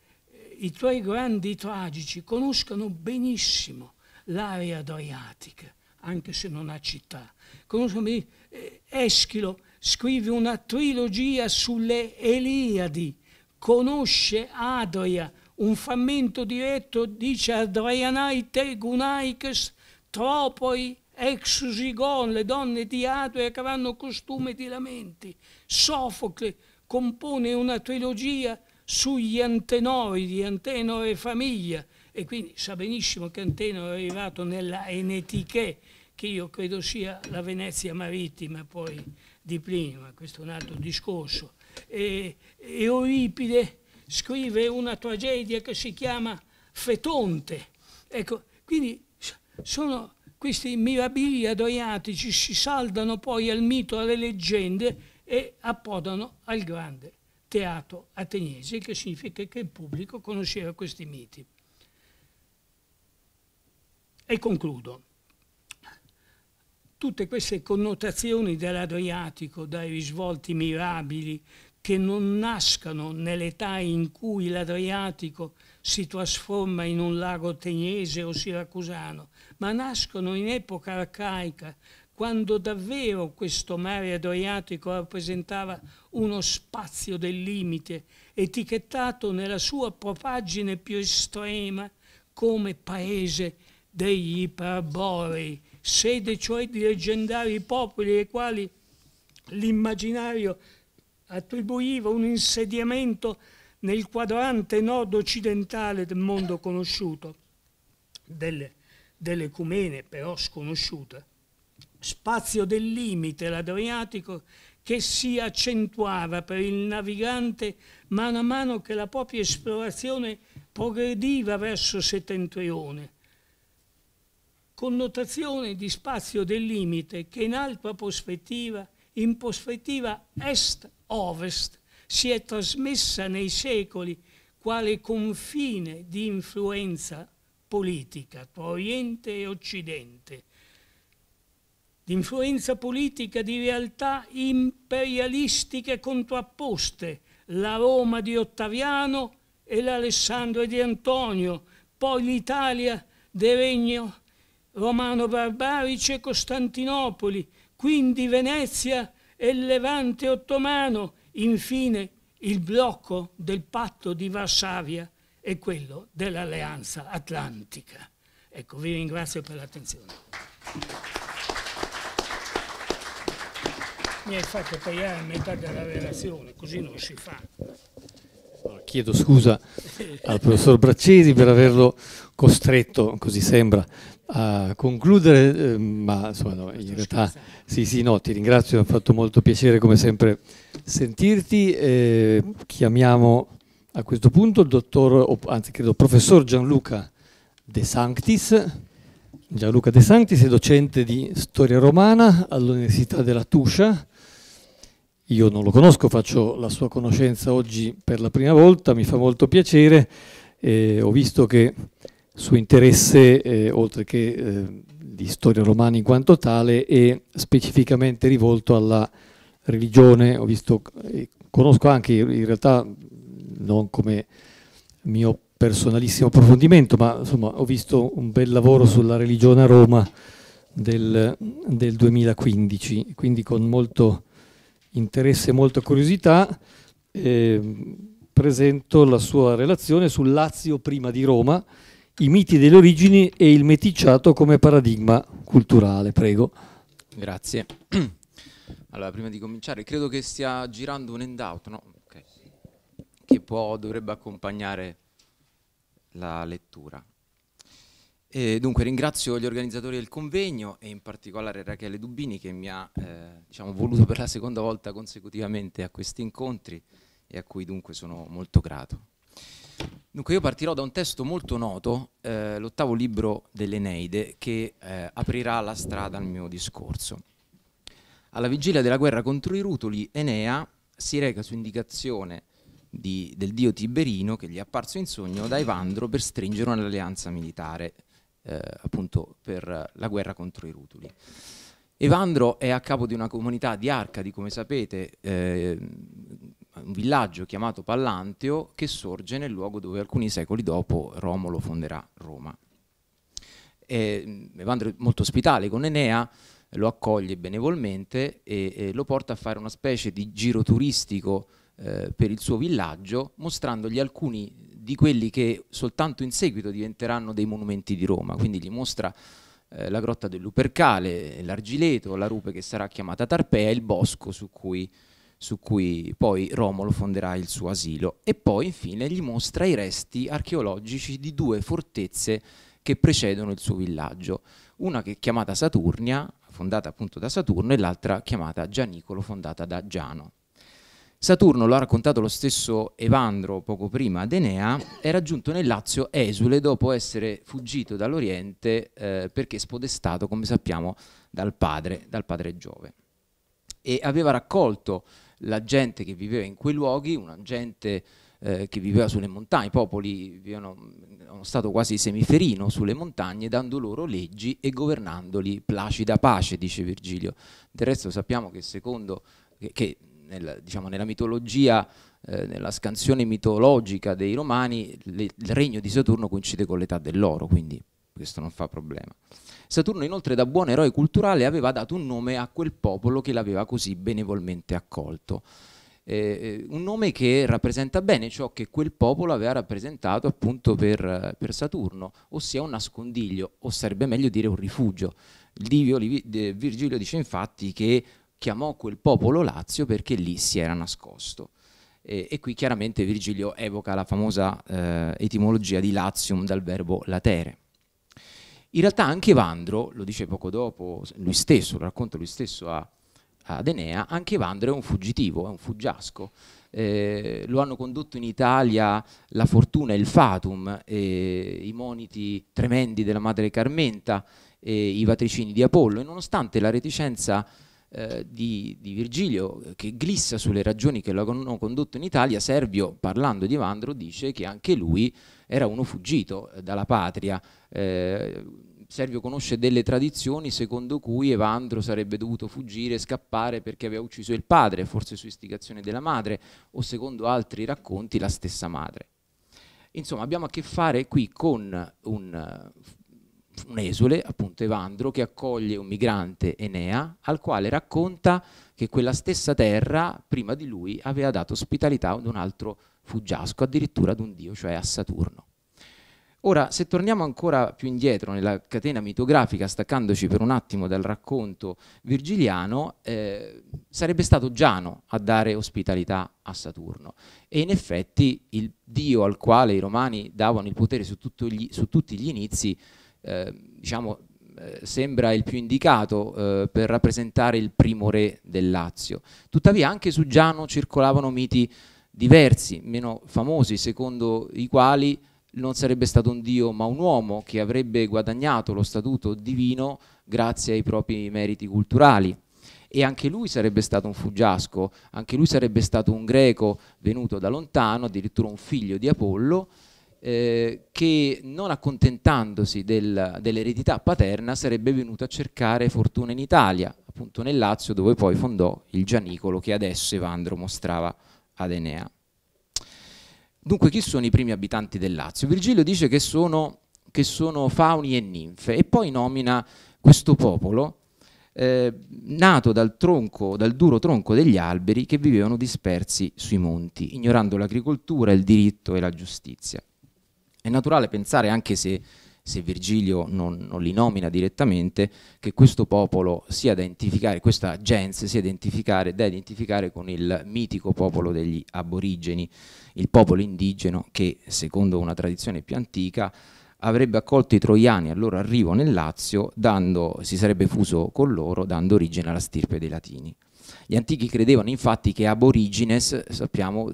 i tuoi grandi tragici conoscono benissimo l'area adriatica, anche se non ha città. Conoscono eh, Eschilo scrive una trilogia sulle Eliadi, conosce Adria, un frammento diretto dice Adrianai te gunaikes tropoi exusigon, le donne di Adria che avranno costume di lamenti. Sofocle compone una trilogia sugli antenori di Antenore famiglia e quindi sa benissimo che Antenore è arrivato nella Enetiche che io credo sia la Venezia marittima poi di prima, questo è un altro discorso. E, e Euripide scrive una tragedia che si chiama Fetonte. Ecco, quindi sono questi mirabili adriatici si saldano poi al mito, alle leggende e appodano al grande teatro ateniese, che significa che il pubblico conosceva questi miti. E concludo. Tutte queste connotazioni dell'Adriatico, dai risvolti mirabili, che non nascano nell'età in cui l'Adriatico si trasforma in un lago tegnese o siracusano, ma nascono in epoca arcaica, quando davvero questo mare Adriatico rappresentava uno spazio del limite, etichettato nella sua propaggine più estrema come paese degli iperborei, sede cioè di leggendari popoli ai quali l'immaginario attribuiva un insediamento nel quadrante nord-occidentale del mondo conosciuto, delle, delle cumene però sconosciute, spazio del limite l'Adriatico che si accentuava per il navigante mano a mano che la propria esplorazione progrediva verso settentrione, connotazione di spazio del limite che in altra prospettiva in prospettiva est-ovest si è trasmessa nei secoli quale confine di influenza politica tra Oriente e Occidente, di influenza politica di realtà imperialistiche contrapposte, la Roma di Ottaviano e l'Alessandro di Antonio, poi l'Italia del regno romano-barbarici e Costantinopoli, quindi Venezia e il Levante ottomano, infine il blocco del patto di Varsavia e quello dell'alleanza atlantica. Ecco, vi ringrazio per l'attenzione. Mi hai fatto tagliare metà della relazione, così non si fa. Chiedo scusa al professor Braccesi per averlo costretto, così sembra, a concludere, eh, ma insomma, no, in realtà sì, sì, no, ti ringrazio, mi ha fatto molto piacere come sempre sentirti. Eh, chiamiamo a questo punto il dottor, anzi credo professor Gianluca De Sanctis. Gianluca De Sanctis è docente di storia romana all'Università della Tuscia. Io non lo conosco, faccio la sua conoscenza oggi per la prima volta, mi fa molto piacere. Eh, ho visto che suo interesse, eh, oltre che eh, di storia romana in quanto tale, è specificamente rivolto alla religione. Ho visto, eh, conosco anche in realtà, non come mio personalissimo approfondimento, ma insomma ho visto un bel lavoro sulla religione a Roma del, del 2015, quindi con molto interesse e molta curiosità ehm, presento la sua relazione sul Lazio prima di Roma, i miti delle origini e il meticciato come paradigma culturale. Prego. Grazie. [clears throat] Allora, prima di cominciare, credo che stia girando un handout, no? okay. Che può, dovrebbe accompagnare la lettura. E dunque ringrazio gli organizzatori del convegno e in particolare Rachele Dubini che mi ha eh, diciamo, voluto per la seconda volta consecutivamente a questi incontri e a cui dunque sono molto grato. Dunque io partirò da un testo molto noto, eh, l'ottavo libro dell'Eneide, che eh, aprirà la strada al mio discorso. Alla vigilia della guerra contro i Rutoli, Enea si reca su indicazione di, del dio Tiberino, che gli è apparso in sogno, da Evandro per stringere un'alleanza militare, eh, appunto per la guerra contro i Rutoli. Evandro è a capo di una comunità di Arcadi, come sapete, eh, un villaggio chiamato Pallanteo che sorge nel luogo dove alcuni secoli dopo Romolo fonderà Roma. E mm, Evandro è molto ospitale con Enea, lo accoglie benevolmente e, e lo porta a fare una specie di giro turistico eh, per il suo villaggio, mostrandogli alcuni di quelli che soltanto in seguito diventeranno dei monumenti di Roma. Quindi gli mostra eh, la grotta del Lupercale, l'Argileto, la rupe che sarà chiamata Tarpea e il bosco su cui su cui poi Romolo fonderà il suo asilo e poi infine gli mostra i resti archeologici di due fortezze che precedono il suo villaggio, una che è chiamata Saturnia, fondata appunto da Saturno, e l'altra chiamata Gianicolo, fondata da Giano. Saturno, lo ha raccontato lo stesso Evandro poco prima ad Enea, è raggiunto nel Lazio esule dopo essere fuggito dall'Oriente eh, perché spodestato, come sappiamo, dal padre, dal padre Giove. E aveva raccolto la gente che viveva in quei luoghi, una gente eh, che viveva sulle montagne, i popoli vivevano mm, uno stato quasi semiferino sulle montagne, dando loro leggi e governandoli placida pace, dice Virgilio. Del resto sappiamo che secondo che, che nel, diciamo, nella mitologia eh, nella scansione mitologica dei romani le, il regno di Saturno coincide con l'età dell'oro, quindi questo non fa problema. Saturno inoltre da buon eroe culturale aveva dato un nome a quel popolo che l'aveva così benevolmente accolto. Eh, eh un nome che rappresenta bene ciò che quel popolo aveva rappresentato appunto per, eh, per Saturno, ossia un nascondiglio, o sarebbe meglio dire un rifugio. Livio, Virgilio dice infatti che chiamò quel popolo Lazio perché lì si era nascosto. E, e qui chiaramente Virgilio evoca la famosa eh, etimologia di Latium dal verbo latere. In realtà anche Evandro, lo dice poco dopo lui stesso, lo racconta lui stesso a, ad Enea, anche Evandro è un fuggitivo, è un fuggiasco. Eh, lo hanno condotto in Italia la fortuna e il fatum, eh, i moniti tremendi della madre Carmenta, eh, i vatricini di Apollo, e nonostante la reticenza eh, di, di, Virgilio che glissa sulle ragioni che lo hanno condotto in Italia, Servio, parlando di Evandro, dice che anche lui era uno fuggito eh, dalla patria. Eh, Servio conosce delle tradizioni secondo cui Evandro sarebbe dovuto fuggire, scappare perché aveva ucciso il padre, forse su istigazione della madre, o secondo altri racconti la stessa madre. Insomma, abbiamo a che fare qui con un, eh, un esule, appunto Evandro, che accoglie un migrante Enea, al quale racconta che quella stessa terra, prima di lui, aveva dato ospitalità ad un altro migrante Fuggiasco, addirittura ad un dio, cioè a Saturno. Ora, se torniamo ancora più indietro nella catena mitografica, staccandoci per un attimo dal racconto virgiliano, eh, sarebbe stato Giano a dare ospitalità a Saturno. E in effetti il dio al quale i romani davano il potere su, gli, su tutti gli inizi, eh, diciamo, eh, sembra il più indicato eh, per rappresentare il primo re del Lazio. Tuttavia anche su Giano circolavano miti diversi, meno famosi, secondo i quali non sarebbe stato un Dio ma un uomo che avrebbe guadagnato lo statuto divino grazie ai propri meriti culturali. E anche lui sarebbe stato un fuggiasco, anche lui sarebbe stato un greco venuto da lontano, addirittura un figlio di Apollo, eh, che non accontentandosi del, dell'eredità paterna sarebbe venuto a cercare fortuna in Italia, appunto nel Lazio dove poi fondò il Gianicolo che adesso Evandro mostrava ad Enea. Dunque, chi sono i primi abitanti del Lazio? Virgilio dice che sono, che sono fauni e ninfe e poi nomina questo popolo eh, nato dal, tronco, dal duro tronco degli alberi che vivevano dispersi sui monti, ignorando l'agricoltura, il diritto e la giustizia. È naturale pensare, anche se se Virgilio non, non li nomina direttamente, che questo popolo sia da identificare, questa gens sia identificare, da identificare con il mitico popolo degli aborigeni, il popolo indigeno che, secondo una tradizione più antica, avrebbe accolto i troiani al loro arrivo nel Lazio, dando, si sarebbe fuso con loro, dando origine alla stirpe dei latini. Gli antichi credevano infatti che aborigines, sappiamo,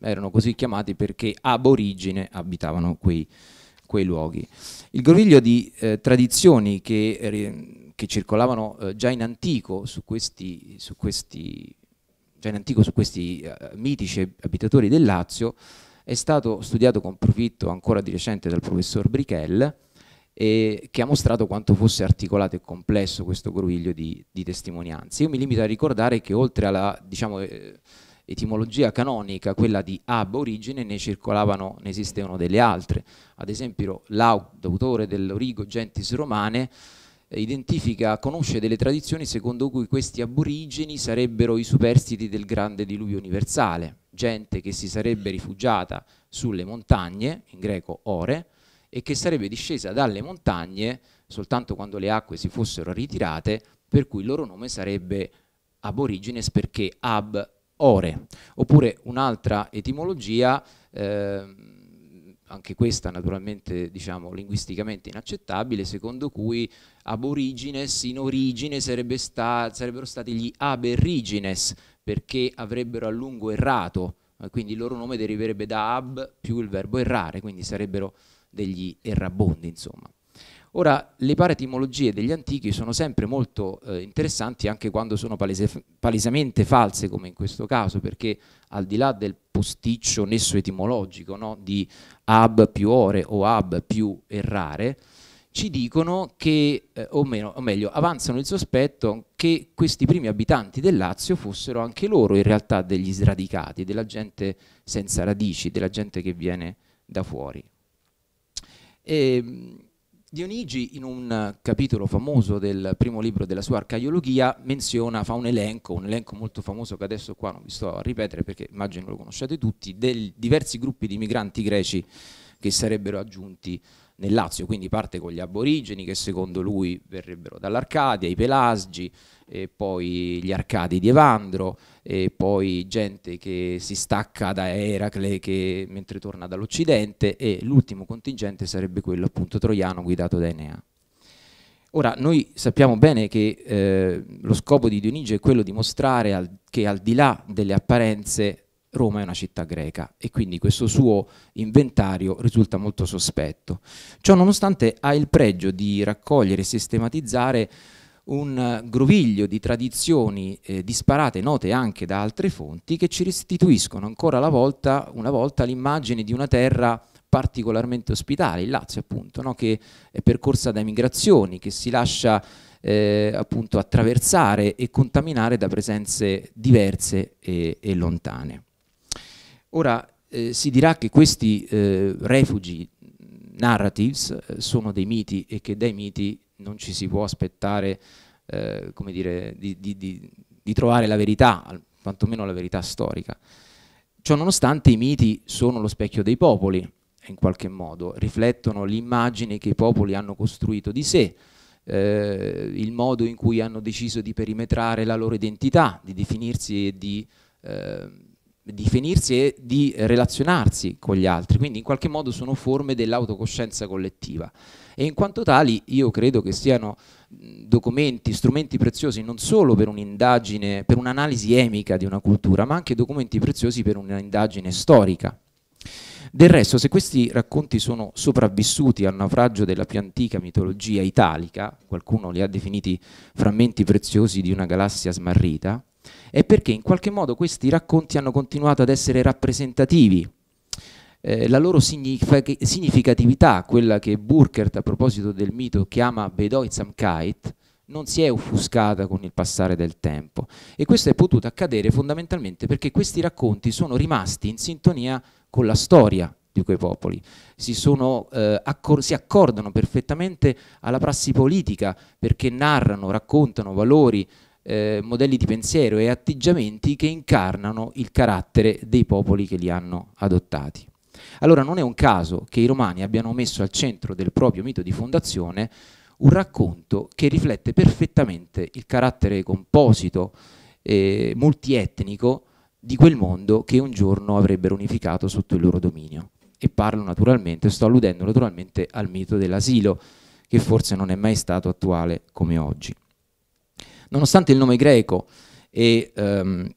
erano così chiamati perché aborigine abitavano quei, quei luoghi. Il groviglio di eh, tradizioni che, eh, che circolavano eh, già in antico su questi, su questi, antico su questi eh, mitici abitatori del Lazio è stato studiato con profitto ancora di recente dal professor Brichel che ha mostrato quanto fosse articolato e complesso questo groviglio di, di testimonianze. Io mi limito a ricordare che oltre alla diciamo, eh, etimologia canonica, quella di ab origine, ne circolavano, ne esistevano delle altre. Ad esempio Laud, autore dell'Origo Gentis Romane, eh, identifica, conosce delle tradizioni secondo cui questi aborigeni sarebbero i superstiti del grande diluvio universale, gente che si sarebbe rifugiata sulle montagne, in greco ore, e che sarebbe discesa dalle montagne soltanto quando le acque si fossero ritirate, per cui il loro nome sarebbe aborigines perché ab ore, oppure un'altra etimologia, eh, anche questa naturalmente diciamo linguisticamente inaccettabile, secondo cui aborigines in origine sarebbe sta sarebbero stati gli aberrigines, perché avrebbero a lungo errato, eh, quindi il loro nome deriverebbe da ab più il verbo errare, quindi sarebbero degli errabondi, insomma. Ora, le paretimologie degli antichi sono sempre molto eh, interessanti anche quando sono palese, palesemente false, come in questo caso, perché al di là del posticcio nesso etimologico no, di ab più ore o ab più errare, ci dicono che, eh, o, meno, o meglio, avanzano il sospetto che questi primi abitanti del Lazio fossero anche loro in realtà degli sradicati, della gente senza radici, della gente che viene da fuori. E, ehm, Dionigi in un eh, capitolo famoso del primo libro della sua arcaiologia menziona, fa un elenco, un elenco molto famoso che adesso qua non vi sto a ripetere perché immagino lo conoscete tutti, dei diversi gruppi di migranti greci che sarebbero aggiunti nel Lazio, quindi parte con gli aborigeni che secondo lui verrebbero dall'Arcadia, i Pelasgi, e poi gli arcadi di Evandro, e poi gente che si stacca da Eracle che, mentre torna dall'Occidente e l'ultimo contingente sarebbe quello appunto troiano guidato da Enea. Ora, noi sappiamo bene che eh, lo scopo di Dionigio è quello di mostrare al, che al di là delle apparenze Roma è una città greca e quindi questo suo inventario risulta molto sospetto. Ciò nonostante ha il pregio di raccogliere e sistematizzare un groviglio di tradizioni eh, disparate, note anche da altre fonti, che ci restituiscono ancora volta, una volta l'immagine di una terra particolarmente ospitale, il Lazio appunto, no? che è percorsa da migrazioni, che si lascia eh, appunto attraversare e contaminare da presenze diverse e, e lontane. Ora eh, si dirà che questi eh, refugi narratives eh, sono dei miti e che dai miti non ci si può aspettare eh, dire, di, di, di, di, trovare la verità, quantomeno la verità storica. Ciononostante i miti sono lo specchio dei popoli, in qualche modo, riflettono l'immagine che i popoli hanno costruito di sé, eh, il modo in cui hanno deciso di perimetrare la loro identità, di definirsi e di... Eh, di finirsi e di relazionarsi con gli altri, quindi in qualche modo sono forme dell'autocoscienza collettiva e in quanto tali io credo che siano documenti, strumenti preziosi non solo per un'indagine, per un'analisi emica di una cultura, ma anche documenti preziosi per un'indagine storica. Del resto, se questi racconti sono sopravvissuti al naufragio della più antica mitologia italica, qualcuno li ha definiti frammenti preziosi di una galassia smarrita, è perché in qualche modo questi racconti hanno continuato ad essere rappresentativi. Eh, la loro significatività, quella che Burkert a proposito del mito chiama Bedeutsamkeit, non si è offuscata con il passare del tempo e questo è potuto accadere fondamentalmente perché questi racconti sono rimasti in sintonia con la storia di quei popoli, si, sono, eh, accor si accordano perfettamente alla prassi politica perché narrano, raccontano valori, eh, modelli di pensiero e atteggiamenti che incarnano il carattere dei popoli che li hanno adottati. Allora non è un caso che i romani abbiano messo al centro del proprio mito di fondazione un racconto che riflette perfettamente il carattere composito e eh, multietnico di quel mondo che un giorno avrebbero unificato sotto il loro dominio. E parlo naturalmente, sto alludendo naturalmente al mito dell'asilo, che forse non è mai stato attuale come oggi nonostante il nome greco e ehm,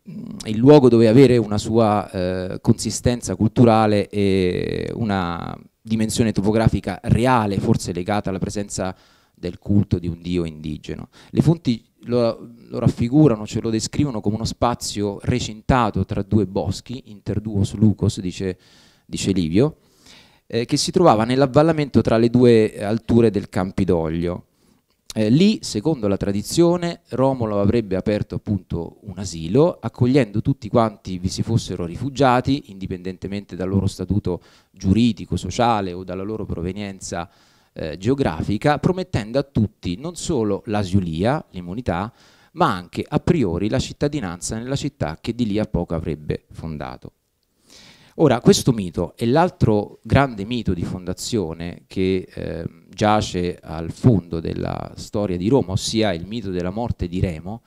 il luogo dove avere una sua eh, consistenza culturale e una dimensione topografica reale, forse legata alla presenza del culto di un dio indigeno. Le fonti lo, lo raffigurano, ce lo descrivono come uno spazio recintato tra due boschi, interduos lucos, dice, dice Livio, eh, che si trovava nell'avvallamento tra le due eh, alture del Campidoglio. Eh, lì, secondo la tradizione, Romolo avrebbe aperto appunto un asilo, accogliendo tutti quanti vi si fossero rifugiati, indipendentemente dal loro statuto giuridico, sociale o dalla loro provenienza eh, geografica, promettendo a tutti non solo l'asiulia, l'immunità, ma anche a priori la cittadinanza nella città che di lì a poco avrebbe fondato. Ora, questo mito e l'altro grande mito di fondazione che eh, giace al fondo della storia di Roma, ossia il mito della morte di Remo,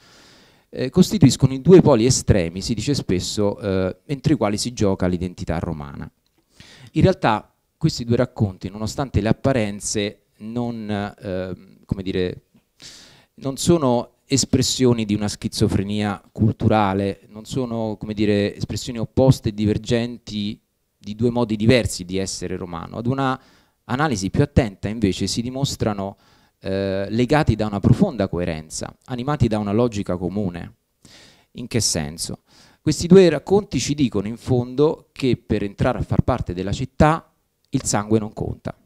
eh, costituiscono i due poli estremi, si dice spesso, eh, entro i quali si gioca l'identità romana. In realtà questi due racconti, nonostante le apparenze, non, ehm, dire, non sono espressioni di una schizofrenia culturale, non sono come dire, espressioni opposte e divergenti di due modi diversi di essere romano. Ad una analisi più attenta invece si dimostrano eh, legati da una profonda coerenza, animati da una logica comune. In che senso? Questi due racconti ci dicono in fondo che per entrare a far parte della città il sangue non conta.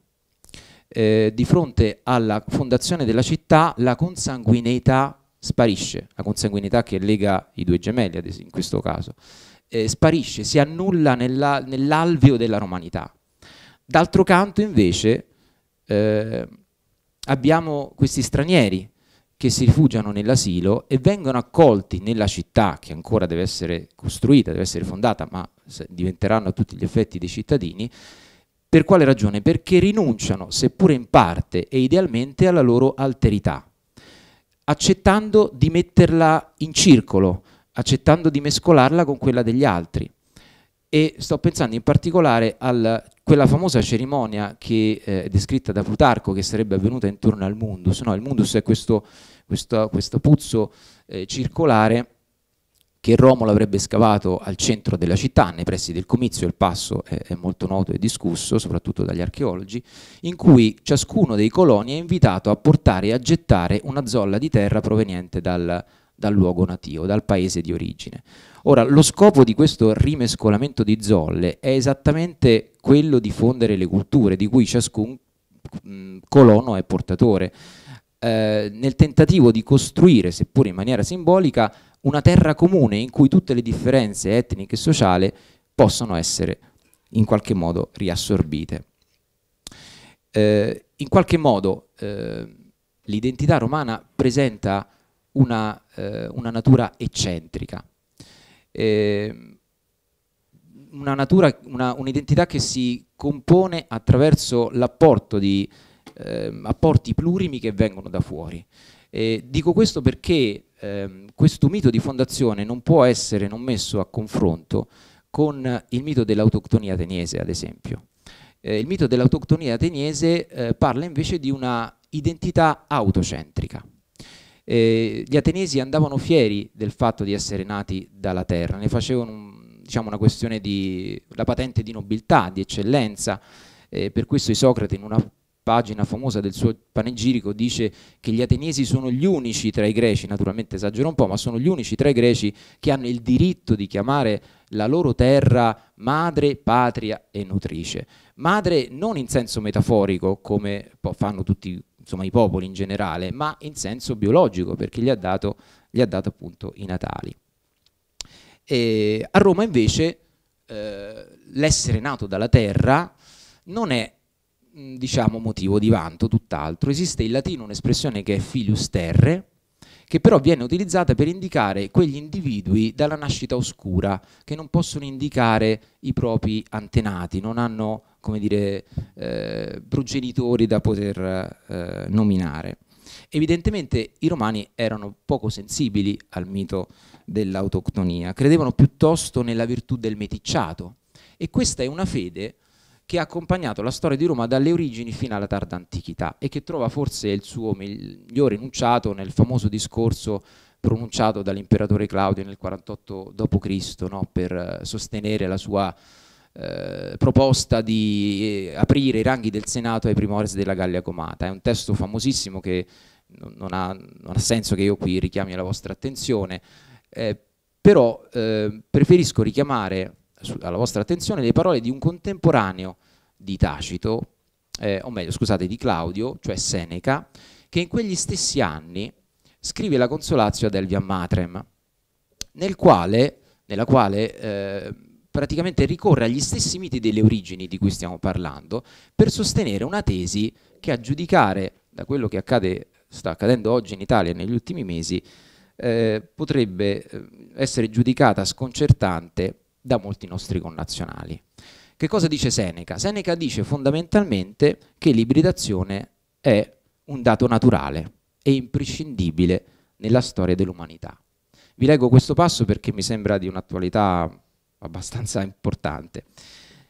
Eh, di fronte alla fondazione della città la consanguineità sparisce, la consanguinità che lega i due gemelli in questo caso, eh, sparisce, si annulla nell'alveo della romanità. D'altro canto invece eh, abbiamo questi stranieri che si rifugiano nell'asilo e vengono accolti nella città che ancora deve essere costruita, deve essere fondata, ma diventeranno a tutti gli effetti dei cittadini, per quale ragione? Perché rinunciano, seppure in parte e idealmente, alla loro alterità accettando di metterla in circolo, accettando di mescolarla con quella degli altri. E sto pensando in particolare a quella famosa cerimonia che eh, è descritta da Plutarco, che sarebbe avvenuta intorno al Mundus. No, il Mundus è questo, questo, questo puzzo eh, circolare che Romolo avrebbe scavato al centro della città, nei pressi del comizio, il passo è, è molto noto e discusso, soprattutto dagli archeologi, in cui ciascuno dei coloni è invitato a portare e a gettare una zolla di terra proveniente dal, dal luogo nativo, dal paese di origine. Ora, lo scopo di questo rimescolamento di zolle è esattamente quello di fondere le culture di cui ciascun mh, mm, colono è portatore, eh, nel tentativo di costruire, seppure in maniera simbolica, una terra comune in cui tutte le differenze etniche e sociali possono essere in qualche modo riassorbite. Eh, in qualche modo eh, l'identità romana presenta una, eh, una natura eccentrica, eh, un'identità che si compone attraverso l'apporto di eh, apporti plurimi che vengono da fuori. dico questo perché eh, questo mito di fondazione non può essere non messo a confronto con il mito dell'autoctonia ateniese, ad esempio. Eh, il mito dell'autoctonia ateniese eh, parla invece di una identità autocentrica. Eh, gli ateniesi andavano fieri del fatto di essere nati dalla terra, ne facevano un, diciamo, una questione di la patente di nobiltà, di eccellenza, eh, per questo Isocrate in una pagina famosa del suo panegirico dice che gli ateniesi sono gli unici tra i greci, naturalmente esagero un po', ma sono gli unici tra i greci che hanno il diritto di chiamare la loro terra madre, patria e nutrice. Madre non in senso metaforico come fanno tutti insomma, i popoli in generale, ma in senso biologico perché gli ha dato, gli ha dato appunto i natali. E a Roma invece eh, l'essere nato dalla terra non è Mm, diciamo motivo di vanto, tutt'altro. Esiste in latino un'espressione che è filius terre, che però viene utilizzata per indicare quegli individui dalla nascita oscura, che non possono indicare i propri antenati, non hanno come dire, eh, progenitori da poter eh, nominare. Evidentemente i romani erano poco sensibili al mito dell'autoctonia, credevano piuttosto nella virtù del meticciato e questa è una fede che ha accompagnato la storia di Roma dalle origini fino alla tarda antichità e che trova forse il suo migliore enunciato nel famoso discorso pronunciato dall'imperatore Claudio nel 48 d.C. No? per eh, sostenere la sua eh, proposta di eh, aprire i ranghi del Senato ai primores della Gallia Comata. È un testo famosissimo che non ha, non ha senso che io qui richiami la vostra attenzione, eh, però eh, preferisco richiamare alla vostra attenzione le parole di un contemporaneo di Tacito, eh, o meglio scusate, di Claudio, cioè Seneca, che in quegli stessi anni scrive la Consolatio ad Elvia Matrem, nel quale, nella quale eh, praticamente ricorre agli stessi miti delle origini di cui stiamo parlando per sostenere una tesi che a giudicare da quello che accade, sta accadendo oggi in Italia negli ultimi mesi eh, potrebbe eh, essere giudicata sconcertante da molti nostri connazionali. Che cosa dice Seneca? Seneca dice fondamentalmente che l'ibridazione è un dato naturale e imprescindibile nella storia dell'umanità. Vi leggo questo passo perché mi sembra di un'attualità abbastanza importante.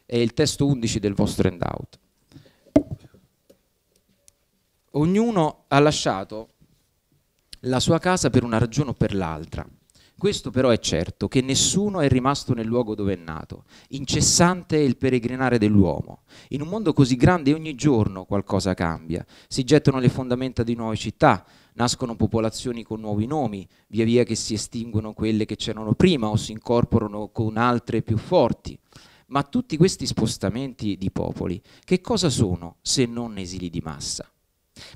È il testo 11 del vostro handout. Ognuno ha lasciato la sua casa per una ragione o per l'altra questo però è certo, che nessuno è rimasto nel luogo dove è nato. Incessante è il peregrinare dell'uomo. In un mondo così grande ogni giorno qualcosa cambia. Si gettano le fondamenta di nuove città, nascono popolazioni con nuovi nomi, via via che si estinguono quelle che c'erano prima o si incorporano con altre più forti. Ma tutti questi spostamenti di popoli, che cosa sono se non esili di massa?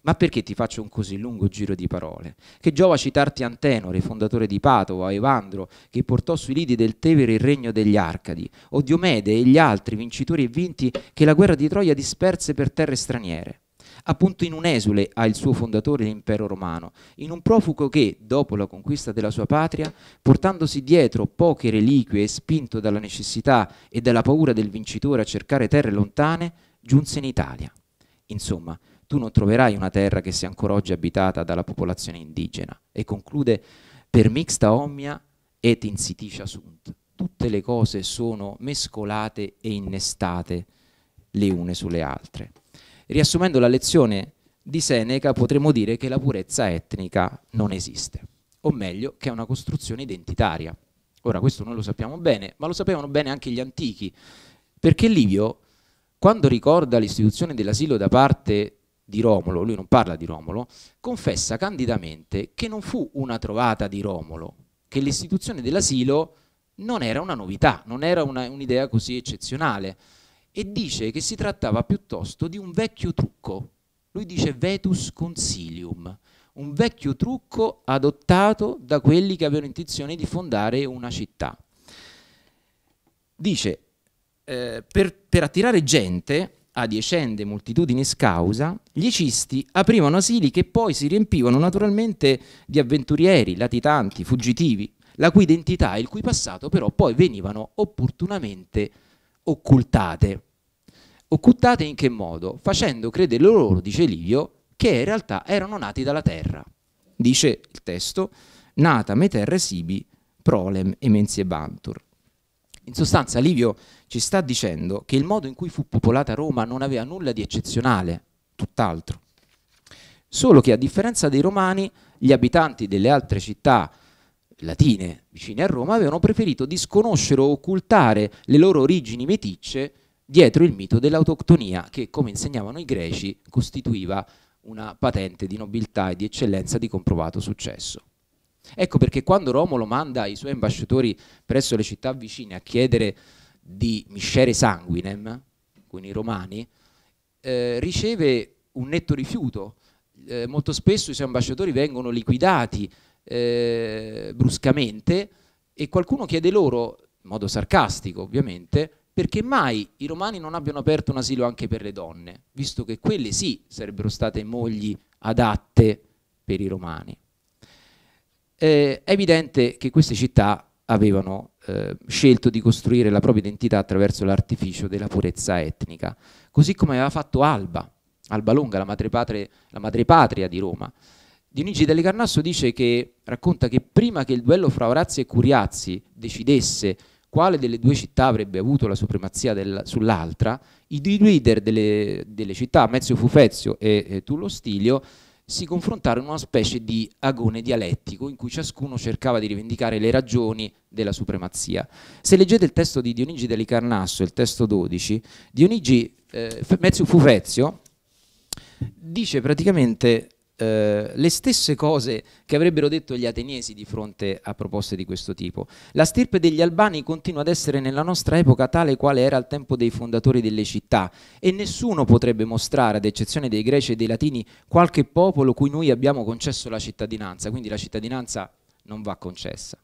Ma perché ti faccio un così lungo giro di parole? Che giova citarti Antenore, fondatore di Padova, Evandro, che portò sui lidi del Tevere il regno degli Arcadi, o Diomede e gli altri vincitori e vinti che la guerra di Troia disperse per terre straniere. Appunto in un esule ha il suo fondatore l'impero romano, in un profugo che, dopo la conquista della sua patria, portandosi dietro poche reliquie e spinto dalla necessità e dalla paura del vincitore a cercare terre lontane, giunse in Italia. Insomma, tu non troverai una terra che sia ancora oggi abitata dalla popolazione indigena. E conclude, per mixta omnia et insiticia sunt. Tutte le cose sono mescolate e innestate le une sulle altre. Riassumendo la lezione di Seneca potremmo dire che la purezza etnica non esiste, o meglio che è una costruzione identitaria. Ora questo noi lo sappiamo bene, ma lo sapevano bene anche gli antichi, perché Livio, quando ricorda l'istituzione dell'asilo da parte di Romolo, lui non parla di Romolo, confessa candidamente che non fu una trovata di Romolo, che l'istituzione dell'asilo non era una novità, non era un'idea così eccezionale e dice che si trattava piuttosto di un vecchio trucco. Lui dice vetus consilium, un vecchio trucco adottato da quelli che avevano intenzione di fondare una città. Dice, eh, per, per attirare gente adiacente multitudinis causa, gli cisti aprivano asili che poi si riempivano naturalmente di avventurieri, latitanti, fuggitivi, la cui identità e il cui passato però poi venivano opportunamente occultate. Occultate in che modo? Facendo credere loro, dice Livio, che in realtà erano nati dalla terra. Dice il testo, nata me terre sibi prolem emensie bantur. In sostanza Livio ci sta dicendo che il modo in cui fu popolata Roma non aveva nulla di eccezionale, tutt'altro. Solo che a differenza dei romani, gli abitanti delle altre città latine vicine a Roma avevano preferito disconoscere o occultare le loro origini meticce dietro il mito dell'autoctonia che, come insegnavano i greci, costituiva una patente di nobiltà e di eccellenza di comprovato successo. Ecco perché quando Romolo manda i suoi ambasciatori presso le città vicine a chiedere di miscere sanguinem, con i romani, eh, riceve un netto rifiuto. Eh, molto spesso i suoi ambasciatori vengono liquidati eh, bruscamente e qualcuno chiede loro, in modo sarcastico ovviamente, perché mai i romani non abbiano aperto un asilo anche per le donne, visto che quelle sì sarebbero state mogli adatte per i romani eh, è evidente che queste città avevano eh, scelto di costruire la propria identità attraverso l'artificio della purezza etnica, così come aveva fatto Alba, Alba Longa, la madrepatria, la madrepatria di Roma. Dionigi Delle Carnasso dice che, racconta che prima che il duello fra Orazio e Curiazzi decidesse quale delle due città avrebbe avuto la supremazia del, sull'altra, i due leader delle, delle città, Mezio Fufezio e, e Tullo Stilio, si confrontarono in una specie di agone dialettico in cui ciascuno cercava di rivendicare le ragioni della supremazia. Se leggete il testo di Dionigi dell'Icarnasso, il testo 12, Dionigi eh, Mezio Fufezio dice praticamente eh, le stesse cose che avrebbero detto gli ateniesi di fronte a proposte di questo tipo. La stirpe degli albani continua ad essere nella nostra epoca tale quale era al tempo dei fondatori delle città e nessuno potrebbe mostrare, ad eccezione dei greci e dei latini, qualche popolo cui noi abbiamo concesso la cittadinanza, quindi la cittadinanza non va concessa.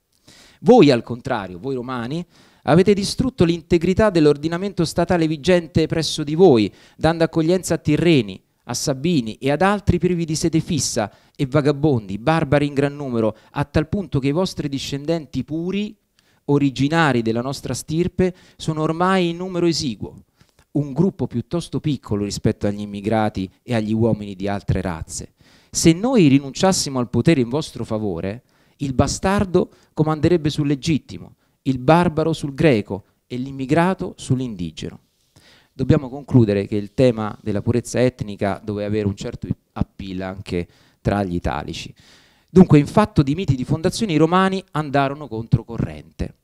Voi al contrario, voi romani, Avete distrutto l'integrità dell'ordinamento statale vigente presso di voi, dando accoglienza a tirreni, a Sabini e ad altri privi di sete fissa e vagabondi, barbari in gran numero, a tal punto che i vostri discendenti puri, originari della nostra stirpe, sono ormai in numero esiguo, un gruppo piuttosto piccolo rispetto agli immigrati e agli uomini di altre razze. Se noi rinunciassimo al potere in vostro favore, il bastardo comanderebbe sul legittimo, il barbaro sul greco e l'immigrato sull'indigeno dobbiamo concludere che il tema della purezza etnica doveva avere un certo appeal anche tra gli italici. Dunque, in fatto di miti di fondazione, i romani andarono controcorrente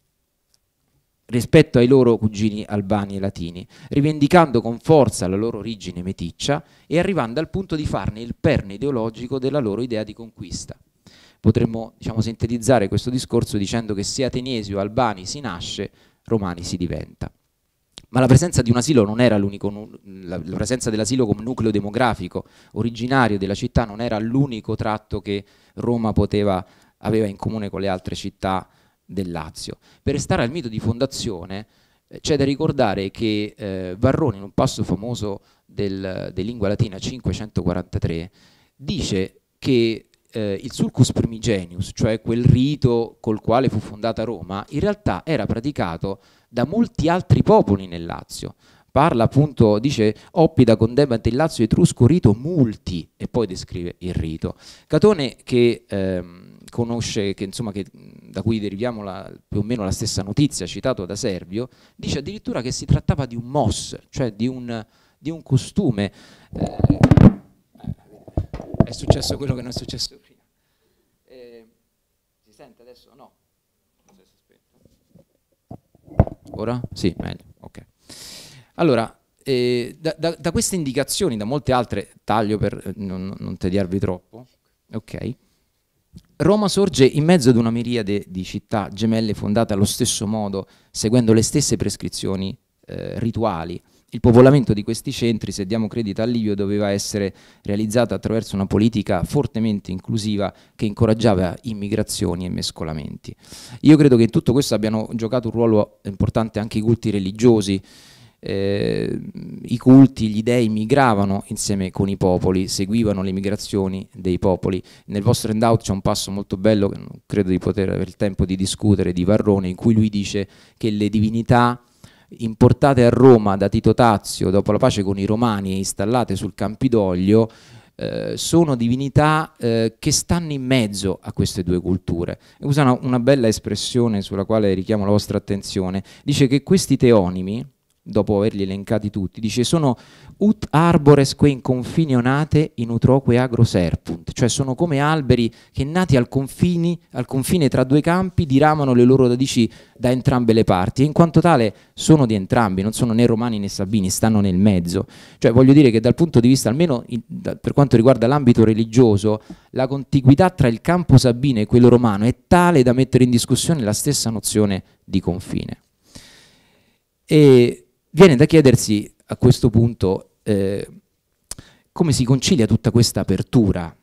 rispetto ai loro cugini albani e latini, rivendicando con forza la loro origine meticcia e arrivando al punto di farne il perno ideologico della loro idea di conquista. Potremmo diciamo, sintetizzare questo discorso dicendo che se ateniesi o albani si nasce, romani si diventa. Ma la presenza di un asilo non era l'unico, la presenza dell'asilo come nucleo demografico originario della città non era l'unico tratto che Roma poteva, aveva in comune con le altre città del Lazio. Per restare al mito di fondazione, eh, c'è da ricordare che eh, Varrone, in un passo famoso del, de lingua latina 543, dice che eh, il sulcus primigenius, cioè quel rito col quale fu fondata Roma, in realtà era praticato da molti altri popoli nel Lazio. Parla appunto, dice, Oppida condemnate il Lazio etrusco rito multi e poi descrive il rito. Catone che ehm, conosce, che, insomma, che, da cui deriviamo la, più o meno la stessa notizia citato da Servio, dice addirittura che si trattava di un mos, cioè di un, di un costume. Eh, è successo quello che non è successo prima. Eh, si sente adesso? No. Ora? Sì, meglio. Okay. Allora, eh, da, da, da, queste indicazioni, da molte altre, taglio per eh, non, non tediarvi troppo, ok? Roma sorge in mezzo ad una miriade di città gemelle fondate allo stesso modo, seguendo le stesse prescrizioni eh, rituali. Il popolamento di questi centri, se diamo credito Livio, doveva essere realizzato attraverso una politica fortemente inclusiva che incoraggiava immigrazioni e mescolamenti. Io credo che in tutto questo abbiano giocato un ruolo importante anche i culti religiosi. Eh, I culti, gli dei migravano insieme con i popoli, seguivano le migrazioni dei popoli. Nel vostro handout c'è un passo molto bello, credo di poter avere il tempo di discutere, di Varrone, in cui lui dice che le divinità importate a Roma da Tito Tazio dopo la pace con i Romani e installate sul Campidoglio, eh, sono divinità eh, che stanno in mezzo a queste due culture. Usa una, una bella espressione sulla quale richiamo la vostra attenzione, dice che questi teonimi, dopo averli elencati tutti, dice sono ut arbores que in confinionate in utroque agro serpunt, cioè sono come alberi che nati al, confini, al confine tra due campi diramano le loro radici da entrambe le parti e in quanto tale sono di entrambi, non sono né romani né sabini, stanno nel mezzo. Cioè voglio dire che dal punto di vista, almeno in, da, per quanto riguarda l'ambito religioso, la contiguità tra il campo sabino e quello romano è tale da mettere in discussione la stessa nozione di confine. E Viene da chiedersi a questo punto eh, come si concilia tutta questa apertura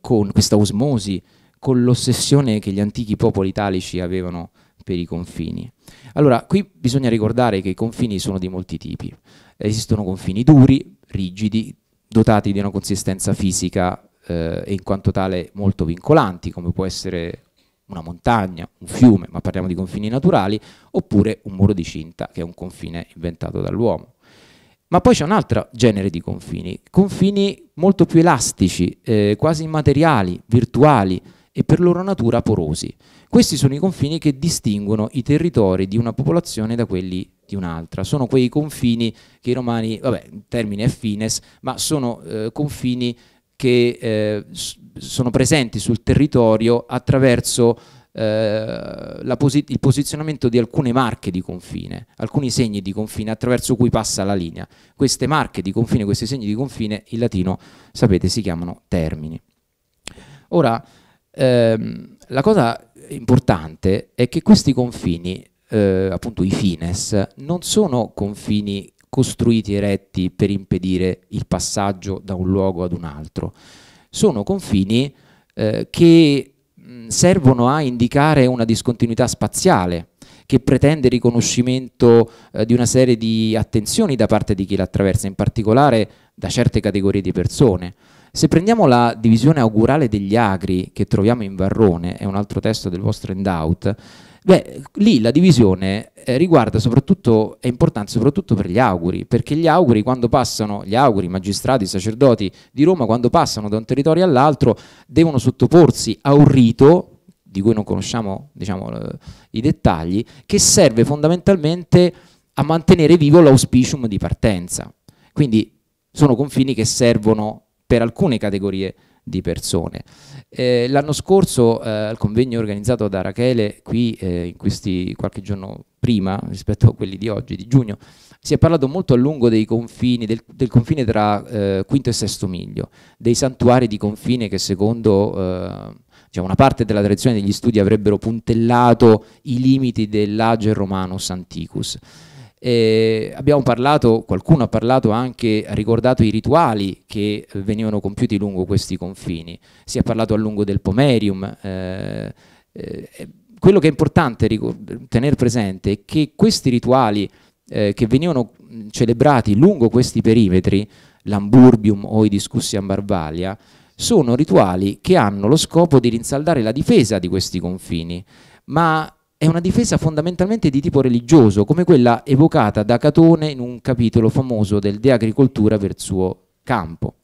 con questa osmosi, con l'ossessione che gli antichi popoli italici avevano per i confini. Allora, qui bisogna ricordare che i confini sono di molti tipi. Esistono confini duri, rigidi, dotati di una consistenza fisica eh, e in quanto tale molto vincolanti, come può essere una montagna, un fiume, ma parliamo di confini naturali, oppure un muro di cinta, che è un confine inventato dall'uomo. Ma poi c'è un altro genere di confini, confini molto più elastici, eh, quasi immateriali, virtuali e per loro natura porosi. Questi sono i confini che distinguono i territori di una popolazione da quelli di un'altra. Sono quei confini che i romani, vabbè, il termine è fines, ma sono eh, confini che eh, sono presenti sul territorio attraverso eh, posi il posizionamento di alcune marche di confine, alcuni segni di confine attraverso cui passa la linea. Queste marche di confine, questi segni di confine, in latino, sapete, si chiamano termini. Ora, ehm, la cosa importante è che questi confini, eh, appunto i fines, non sono confini costruiti e retti per impedire il passaggio da un luogo ad un altro, sono confini eh, che servono a indicare una discontinuità spaziale, che pretende il riconoscimento eh, di una serie di attenzioni da parte di chi la attraversa, in particolare da certe categorie di persone. Se prendiamo la divisione augurale degli agri che troviamo in Varrone, è un altro testo del vostro endout, Beh, lì la divisione eh, riguarda soprattutto, è importante soprattutto per gli auguri, perché gli auguri quando passano, gli auguri, magistrati, sacerdoti di Roma, quando passano da un territorio all'altro, devono sottoporsi a un rito di cui non conosciamo diciamo, eh, i dettagli, che serve fondamentalmente a mantenere vivo l'auspicium di partenza. Quindi sono confini che servono per alcune categorie di persone. Eh, l'anno scorso eh, al convegno organizzato da Rachele qui eh, in questi qualche giorno prima rispetto a quelli di oggi, di giugno, si è parlato molto a lungo dei confini, del, del confine tra eh, quinto e sesto miglio, dei santuari di confine che secondo cioè una parte della tradizione degli studi avrebbero puntellato i limiti dell'ager romanus anticus. Eh, abbiamo parlato, qualcuno ha parlato anche, ha ricordato i rituali che eh, venivano compiuti lungo questi confini, si è parlato a lungo del pomerium. Eh, eh, quello che è importante tenere presente è che questi rituali eh, che venivano celebrati lungo questi perimetri, l'amburbium o i discussi a Barbalia, sono rituali che hanno lo scopo di rinsaldare la difesa di questi confini, ma è una difesa fondamentalmente di tipo religioso, come quella evocata da Catone in un capitolo famoso del De Agricoltura per suo campo.